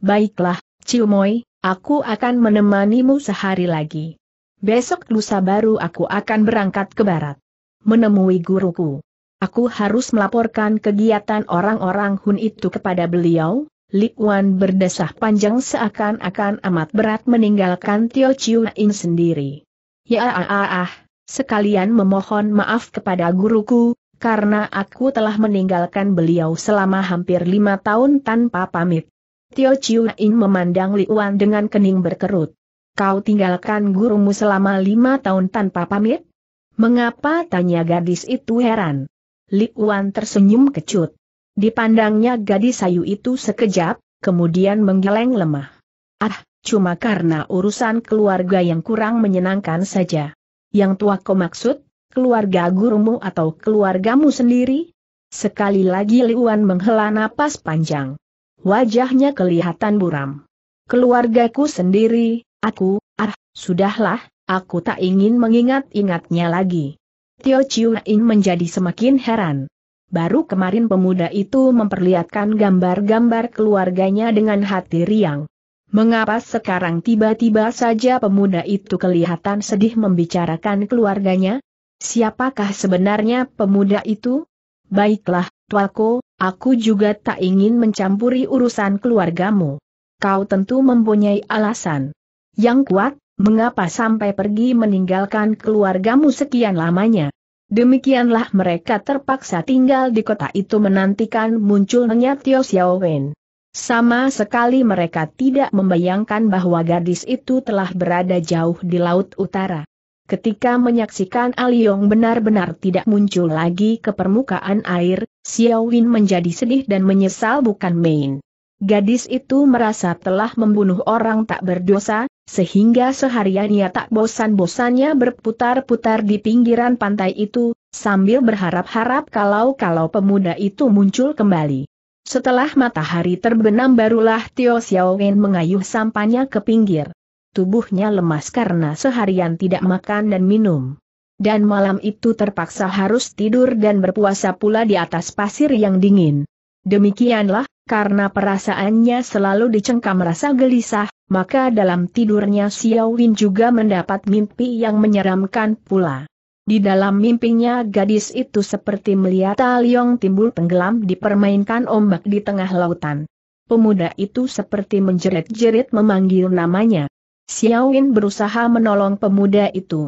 Baiklah, Ciu Moi, aku akan menemanimu sehari lagi. Besok lusa baru aku akan berangkat ke barat. Menemui guruku. Aku harus melaporkan kegiatan orang-orang Hun itu kepada beliau. Li Wan berdesah panjang seakan-akan amat berat meninggalkan Tio Chiu In sendiri. Ya ah, ah, ah ah, sekalian memohon maaf kepada guruku, karena aku telah meninggalkan beliau selama hampir lima tahun tanpa pamit. Tio Chiu In memandang Li Wan dengan kening berkerut. Kau tinggalkan gurumu selama lima tahun tanpa pamit? Mengapa tanya gadis itu heran? Li Wan tersenyum kecut. Dipandangnya gadis sayu itu sekejap, kemudian menggeleng lemah. Ah, cuma karena urusan keluarga yang kurang menyenangkan saja. Yang tua kau maksud, keluarga gurumu atau keluargamu sendiri? Sekali lagi Li Wan menghela napas panjang. Wajahnya kelihatan buram. Keluargaku sendiri, aku, ah, sudahlah, aku tak ingin mengingat-ingatnya lagi. Tio Chiu Ing menjadi semakin heran. Baru kemarin pemuda itu memperlihatkan gambar-gambar keluarganya dengan hati riang. Mengapa sekarang tiba-tiba saja pemuda itu kelihatan sedih membicarakan keluarganya? Siapakah sebenarnya pemuda itu? Baiklah, Tuako, aku juga tak ingin mencampuri urusan keluargamu. Kau tentu mempunyai alasan yang kuat, mengapa sampai pergi meninggalkan keluargamu sekian lamanya? Demikianlah mereka terpaksa tinggal di kota itu menantikan munculnya Tio Xiao Wen. Sama sekali mereka tidak membayangkan bahwa gadis itu telah berada jauh di Laut Utara. Ketika menyaksikan Aliong benar-benar tidak muncul lagi ke permukaan air, Xiao Wen menjadi sedih dan menyesal bukan main. Gadis itu merasa telah membunuh orang tak berdosa, sehingga seharian ia tak bosan-bosannya berputar-putar di pinggiran pantai itu, sambil berharap-harap kalau-kalau pemuda itu muncul kembali. Setelah matahari terbenam barulah Tio Xiaowen mengayuh sampannya ke pinggir. Tubuhnya lemas karena seharian tidak makan dan minum dan malam itu terpaksa harus tidur dan berpuasa pula di atas pasir yang dingin. Demikianlah, karena perasaannya selalu dicengkam rasa gelisah, maka dalam tidurnya Xiao Win juga mendapat mimpi yang menyeramkan pula. Di dalam mimpinya gadis itu seperti melihat Yong timbul tenggelam dipermainkan ombak di tengah lautan. Pemuda itu seperti menjerit-jerit memanggil namanya. Xiao Win berusaha menolong pemuda itu.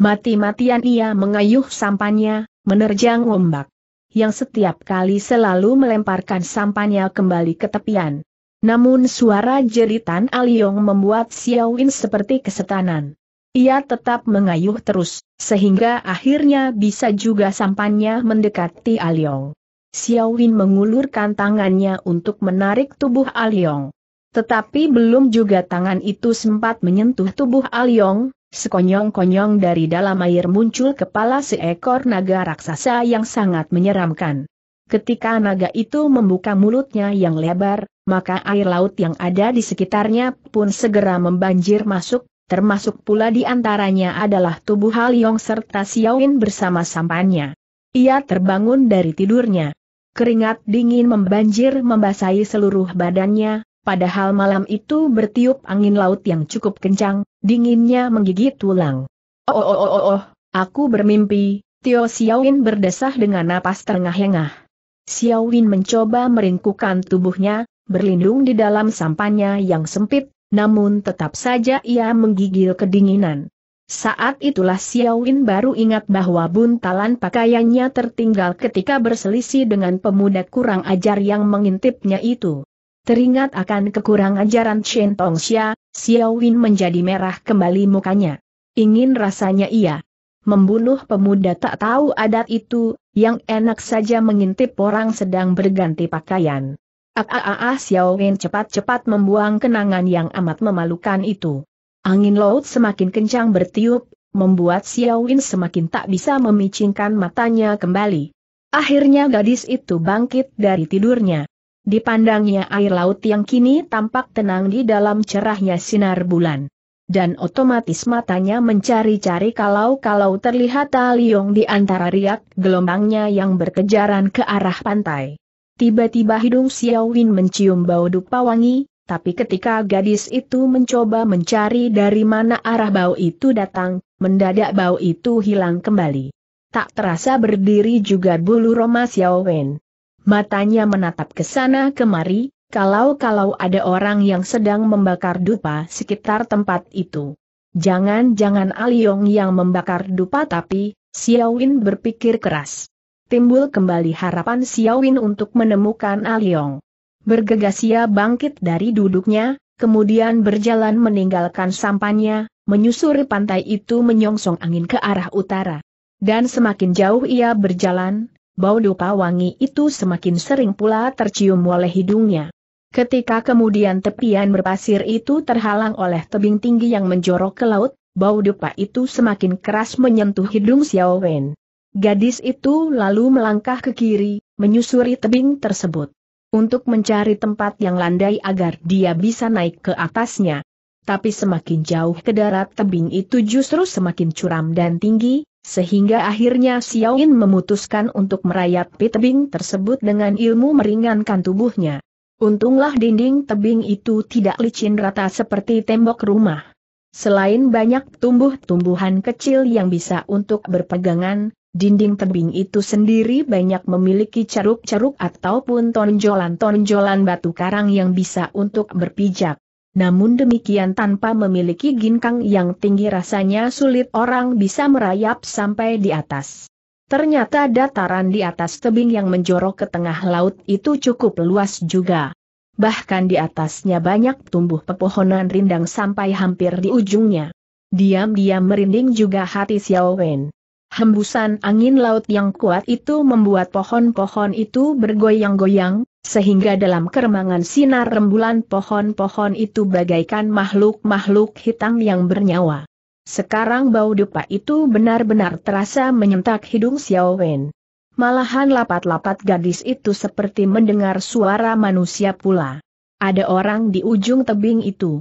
Mati-matian ia mengayuh sampannya, menerjang ombak. Yang setiap kali selalu melemparkan sampannya kembali ke tepian. Namun suara jeritan Aliong membuat Xiao Xiaowin seperti kesetanan. Ia tetap mengayuh terus, sehingga akhirnya bisa juga sampannya mendekati Aliong. Xiaowin mengulurkan tangannya untuk menarik tubuh Aliong. Tetapi belum juga tangan itu sempat menyentuh tubuh Aliong, sekonyong-konyong dari dalam air muncul kepala seekor naga raksasa yang sangat menyeramkan. Ketika naga itu membuka mulutnya yang lebar, maka air laut yang ada di sekitarnya pun segera membanjir masuk, termasuk pula di antaranya adalah tubuh Haliong serta Xiaoin bersama sampannya. Ia terbangun dari tidurnya. Keringat dingin membanjir membasahi seluruh badannya, padahal malam itu bertiup angin laut yang cukup kencang, dinginnya menggigit tulang. Oh oh oh oh oh, oh aku bermimpi, Tio Xiaoin berdesah dengan napas terengah-engah. Xiao Win mencoba meringkukan tubuhnya, berlindung di dalam sampannya yang sempit, namun tetap saja ia menggigil kedinginan. Saat itulah Xiaowin baru ingat bahwa buntalan pakaiannya tertinggal ketika berselisih dengan pemuda kurang ajar yang mengintipnya itu. Teringat akan kekurangan ajaran Chen Tongxia, Xiaowin menjadi merah kembali mukanya. Ingin rasanya ia membunuh pemuda tak tahu adat itu, yang enak saja mengintip orang sedang berganti pakaian. Aaaa Xiao Wen cepat-cepat membuang kenangan yang amat memalukan itu. Angin laut semakin kencang bertiup, membuat Xiao Wen semakin tak bisa memicingkan matanya kembali. Akhirnya gadis itu bangkit dari tidurnya. Dipandangnya air laut yang kini tampak tenang di dalam cerahnya sinar bulan dan otomatis matanya mencari-cari kalau-kalau terlihat Taliong di antara riak gelombangnya yang berkejaran ke arah pantai. Tiba-tiba hidung Xiaowin mencium bau dupa wangi, tapi ketika gadis itu mencoba mencari dari mana arah bau itu datang, mendadak bau itu hilang kembali. Tak terasa berdiri juga bulu Roma Xiaowin. Matanya menatap ke sana kemari, kalau-kalau ada orang yang sedang membakar dupa sekitar tempat itu. Jangan-jangan Aliong yang membakar dupa tapi, Xiaowin berpikir keras. Timbul kembali harapan Xiaowin untuk menemukan Aliong. Bergegas ia bangkit dari duduknya, kemudian berjalan meninggalkan sampannya, menyusuri pantai itu menyongsong angin ke arah utara. Dan semakin jauh ia berjalan, bau dupa wangi itu semakin sering pula tercium oleh hidungnya. Ketika kemudian tepian berpasir itu terhalang oleh tebing tinggi yang menjorok ke laut, bau dupa itu semakin keras menyentuh hidung Xiao Wen. Gadis itu lalu melangkah ke kiri, menyusuri tebing tersebut. Untuk mencari tempat yang landai agar dia bisa naik ke atasnya. Tapi semakin jauh ke darat tebing itu justru semakin curam dan tinggi, sehingga akhirnya Xiao Wen memutuskan untuk merayap tebing tersebut dengan ilmu meringankan tubuhnya. Untunglah dinding tebing itu tidak licin rata seperti tembok rumah. Selain banyak tumbuh-tumbuhan kecil yang bisa untuk berpegangan, dinding tebing itu sendiri banyak memiliki ceruk-ceruk ataupun tonjolan-tonjolan batu karang yang bisa untuk berpijak. Namun demikian tanpa memiliki ginkang yang tinggi rasanya sulit orang bisa merayap sampai di atas. Ternyata dataran di atas tebing yang menjorok ke tengah laut itu cukup luas juga. Bahkan di atasnya banyak tumbuh pepohonan rindang sampai hampir di ujungnya. Diam-diam merinding juga hati Xiao Wen. Hembusan angin laut yang kuat itu membuat pohon-pohon itu bergoyang-goyang, sehingga dalam keremangan sinar rembulan pohon-pohon itu bagaikan makhluk-makhluk hitam yang bernyawa. Sekarang bau dupa itu benar-benar terasa menyentak hidung Xiao Wen. Malahan lapat-lapat gadis itu seperti mendengar suara manusia pula. Ada orang di ujung tebing itu.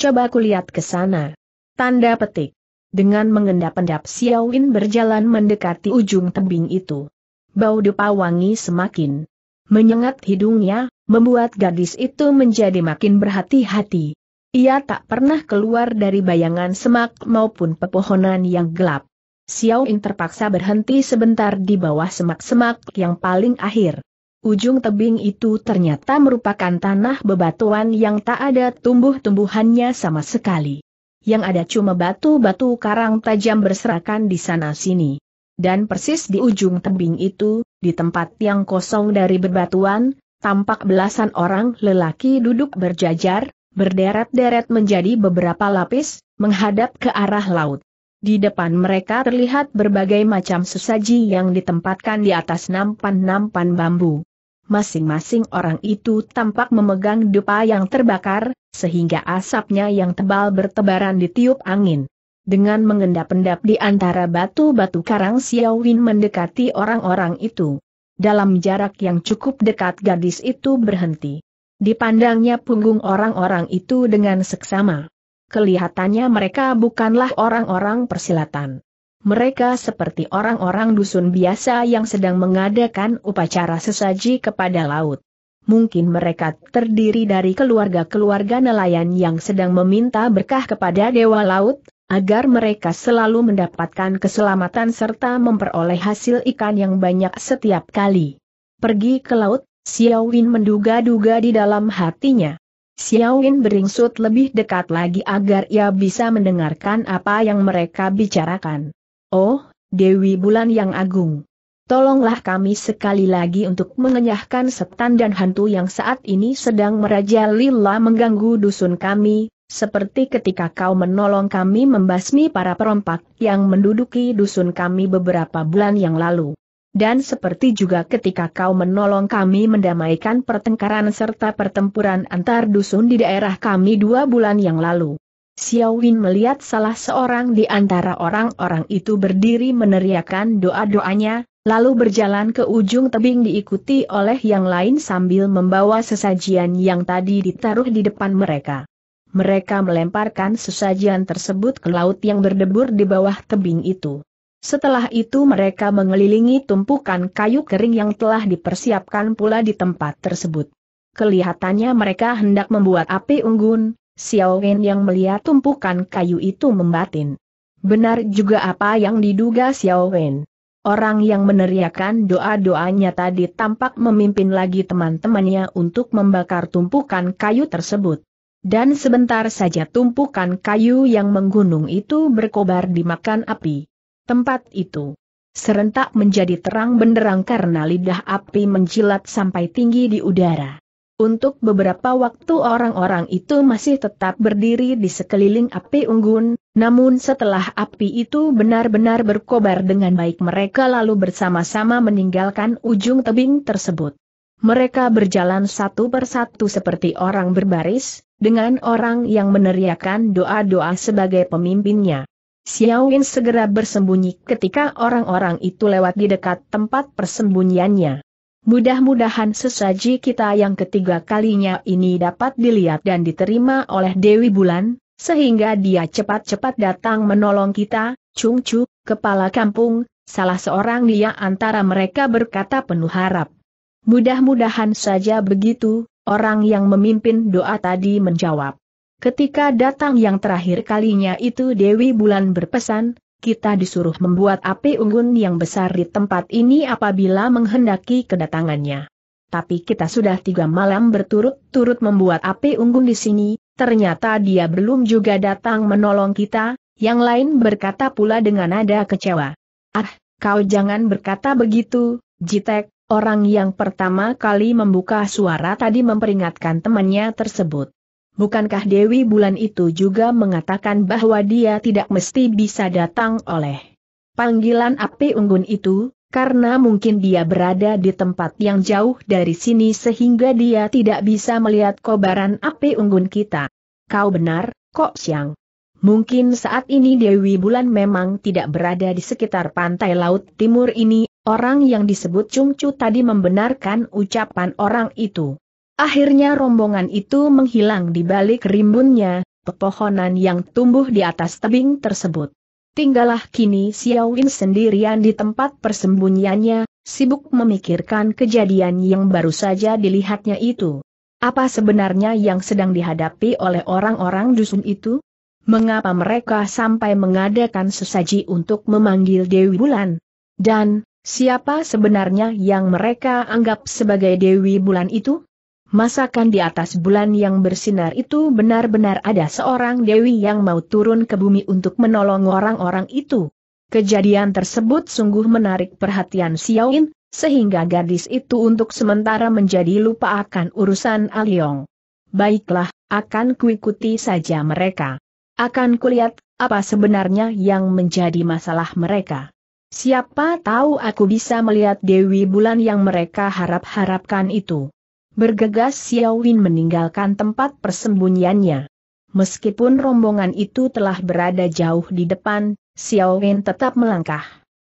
Coba kulihat ke sana. Tanda petik. Dengan mengendap-endap Xiao Wen berjalan mendekati ujung tebing itu. Bau dupa wangi semakin menyengat hidungnya, membuat gadis itu menjadi makin berhati-hati. Ia tak pernah keluar dari bayangan semak maupun pepohonan yang gelap. Xiao Ying terpaksa berhenti sebentar di bawah semak-semak yang paling akhir. Ujung tebing itu ternyata merupakan tanah bebatuan yang tak ada tumbuh-tumbuhannya sama sekali. Yang ada cuma batu-batu karang tajam berserakan di sana-sini. Dan persis di ujung tebing itu, di tempat yang kosong dari bebatuan, tampak belasan orang lelaki duduk berjajar, berderet-deret menjadi beberapa lapis, menghadap ke arah laut. Di depan mereka terlihat berbagai macam sesaji yang ditempatkan di atas nampan-nampan bambu. Masing-masing orang itu tampak memegang dupa yang terbakar, sehingga asapnya yang tebal bertebaran di tiup angin. Dengan mengendap-endap di antara batu-batu karang Xiaowin mendekati orang-orang itu. Dalam jarak yang cukup dekat gadis itu berhenti. Dipandangnya punggung orang-orang itu dengan seksama. Kelihatannya mereka bukanlah orang-orang persilatan. Mereka seperti orang-orang dusun biasa yang sedang mengadakan upacara sesaji kepada laut. Mungkin mereka terdiri dari keluarga-keluarga nelayan yang sedang meminta berkah kepada Dewa Laut, agar mereka selalu mendapatkan keselamatan serta memperoleh hasil ikan yang banyak setiap kali. Pergi ke laut, Xiao Win menduga-duga di dalam hatinya. Xiao Win beringsut lebih dekat lagi agar ia bisa mendengarkan apa yang mereka bicarakan. Oh, Dewi Bulan yang agung. Tolonglah kami sekali lagi untuk mengenyahkan setan dan hantu yang saat ini sedang merajalela mengganggu dusun kami, seperti ketika kau menolong kami membasmi para perompak yang menduduki dusun kami beberapa bulan yang lalu. Dan seperti juga ketika kau menolong kami mendamaikan pertengkaran serta pertempuran antar dusun di daerah kami dua bulan yang lalu. Xiao Win melihat salah seorang di antara orang-orang itu berdiri meneriakan doa-doanya, lalu berjalan ke ujung tebing diikuti oleh yang lain sambil membawa sesajian yang tadi ditaruh di depan mereka. Mereka melemparkan sesajian tersebut ke laut yang berdebur di bawah tebing itu. Setelah itu mereka mengelilingi tumpukan kayu kering yang telah dipersiapkan pula di tempat tersebut. Kelihatannya mereka hendak membuat api unggun, Xiao Wen yang melihat tumpukan kayu itu membatin. Benar juga apa yang diduga Xiao Wen. Orang yang meneriakan doa-doanya tadi tampak memimpin lagi teman-temannya untuk membakar tumpukan kayu tersebut. Dan sebentar saja tumpukan kayu yang menggunung itu berkobar dimakan api. Tempat itu serentak menjadi terang benderang karena lidah api menjilat sampai tinggi di udara. Untuk beberapa waktu orang-orang itu masih tetap berdiri di sekeliling api unggun, namun setelah api itu benar-benar berkobar dengan baik mereka lalu bersama-sama meninggalkan ujung tebing tersebut. Mereka berjalan satu persatu seperti orang berbaris, dengan orang yang meneriakan doa-doa sebagai pemimpinnya. Xiao Yin segera bersembunyi ketika orang-orang itu lewat di dekat tempat persembunyiannya. Mudah-mudahan sesaji kita yang ketiga kalinya ini dapat dilihat dan diterima oleh Dewi Bulan, sehingga dia cepat-cepat datang menolong kita, Chung Chu, kepala kampung, salah seorang dia antara mereka berkata penuh harap. Mudah-mudahan saja begitu, orang yang memimpin doa tadi menjawab. Ketika datang yang terakhir kalinya itu Dewi Bulan berpesan, kita disuruh membuat api unggun yang besar di tempat ini apabila menghendaki kedatangannya. Tapi kita sudah tiga malam berturut-turut membuat api unggun di sini, ternyata dia belum juga datang menolong kita, yang lain berkata pula dengan nada kecewa. Ah, kau jangan berkata begitu, Jitek, orang yang pertama kali membuka suara tadi memperingatkan temannya tersebut bukankah Dewi Bulan itu juga mengatakan bahwa dia tidak mesti bisa datang oleh panggilan api unggun itu, karena mungkin dia berada di tempat yang jauh dari sini sehingga dia tidak bisa melihat kobaran api unggun kita. Kau benar, kok siang. Mungkin saat ini Dewi Bulan memang tidak berada di sekitar pantai laut timur ini, orang yang disebut Cungcu tadi membenarkan ucapan orang itu. Akhirnya rombongan itu menghilang di balik rimbunnya, pepohonan yang tumbuh di atas tebing tersebut. Tinggallah kini Xiao Win sendirian di tempat persembunyiannya, sibuk memikirkan kejadian yang baru saja dilihatnya itu. Apa sebenarnya yang sedang dihadapi oleh orang-orang dusun itu? Mengapa mereka sampai mengadakan sesaji untuk memanggil Dewi Bulan? Dan, siapa sebenarnya yang mereka anggap sebagai Dewi Bulan itu? Masakan di atas bulan yang bersinar itu benar-benar ada seorang dewi yang mau turun ke bumi untuk menolong orang-orang itu. Kejadian tersebut sungguh menarik perhatian Xiaoin, sehingga gadis itu untuk sementara menjadi lupa akan urusan Aliong. Baiklah, akan kuikuti saja mereka. Akan kulihat, apa sebenarnya yang menjadi masalah mereka. Siapa tahu aku bisa melihat Dewi Bulan yang mereka harap-harapkan itu. Bergegas Xiao Win meninggalkan tempat persembunyiannya. Meskipun rombongan itu telah berada jauh di depan, Xiao Win tetap melangkah.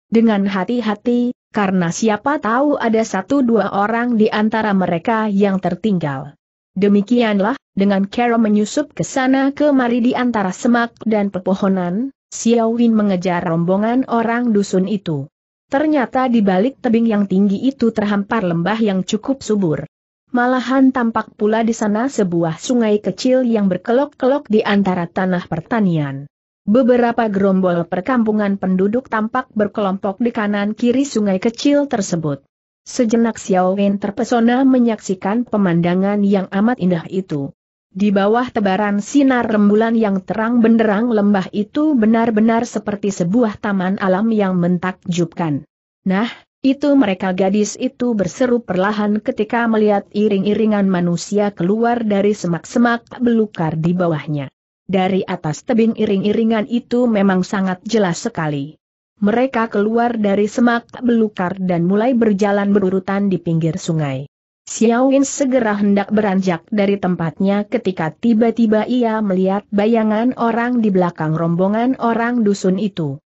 Dengan hati-hati, karena siapa tahu ada satu dua orang di antara mereka yang tertinggal. Demikianlah, dengan Kara menyusup ke sana kemari di antara semak dan pepohonan, Xiao Win mengejar rombongan orang dusun itu. Ternyata di balik tebing yang tinggi itu terhampar lembah yang cukup subur. Malahan tampak pula di sana sebuah sungai kecil yang berkelok-kelok di antara tanah pertanian. Beberapa gerombol perkampungan penduduk tampak berkelompok di kanan kiri sungai kecil tersebut. Sejenak Xiao Wen terpesona menyaksikan pemandangan yang amat indah itu. Di bawah tebaran sinar rembulan yang terang benderang lembah itu benar-benar seperti sebuah taman alam yang mentakjubkan. Nah, itu mereka gadis itu berseru perlahan ketika melihat iring-iringan manusia keluar dari semak-semak belukar di bawahnya. Dari atas tebing iring-iringan itu memang sangat jelas sekali. Mereka keluar dari semak belukar dan mulai berjalan berurutan di pinggir sungai. Xiao Xiaoin segera hendak beranjak dari tempatnya ketika tiba-tiba ia melihat bayangan orang di belakang rombongan orang dusun itu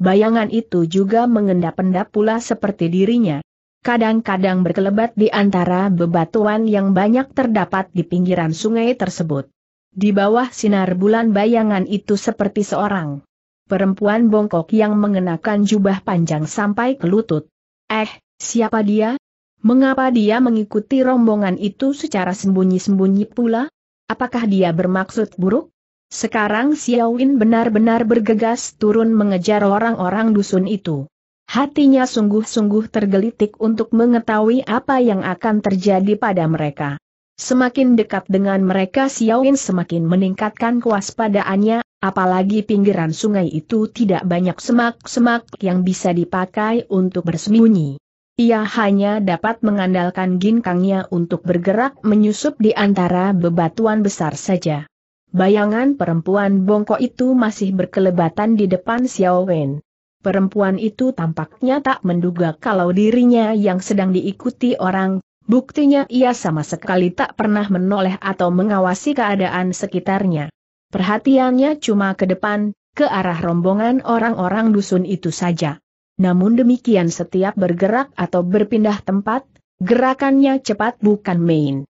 bayangan itu juga mengendap-endap pula seperti dirinya. Kadang-kadang berkelebat di antara bebatuan yang banyak terdapat di pinggiran sungai tersebut. Di bawah sinar bulan bayangan itu seperti seorang perempuan bongkok yang mengenakan jubah panjang sampai ke lutut. Eh, siapa dia? Mengapa dia mengikuti rombongan itu secara sembunyi-sembunyi pula? Apakah dia bermaksud buruk? Sekarang Xiaowin benar-benar bergegas turun mengejar orang-orang dusun itu. Hatinya sungguh-sungguh tergelitik untuk mengetahui apa yang akan terjadi pada mereka. Semakin dekat dengan mereka Xiaowin semakin meningkatkan kewaspadaannya, apalagi pinggiran sungai itu tidak banyak semak-semak yang bisa dipakai untuk bersembunyi. Ia hanya dapat mengandalkan ginkangnya untuk bergerak menyusup di antara bebatuan besar saja bayangan perempuan bongkok itu masih berkelebatan di depan Xiao Wen. Perempuan itu tampaknya tak menduga kalau dirinya yang sedang diikuti orang, buktinya ia sama sekali tak pernah menoleh atau mengawasi keadaan sekitarnya. Perhatiannya cuma ke depan, ke arah rombongan orang-orang dusun itu saja. Namun demikian setiap bergerak atau berpindah tempat, gerakannya cepat bukan main.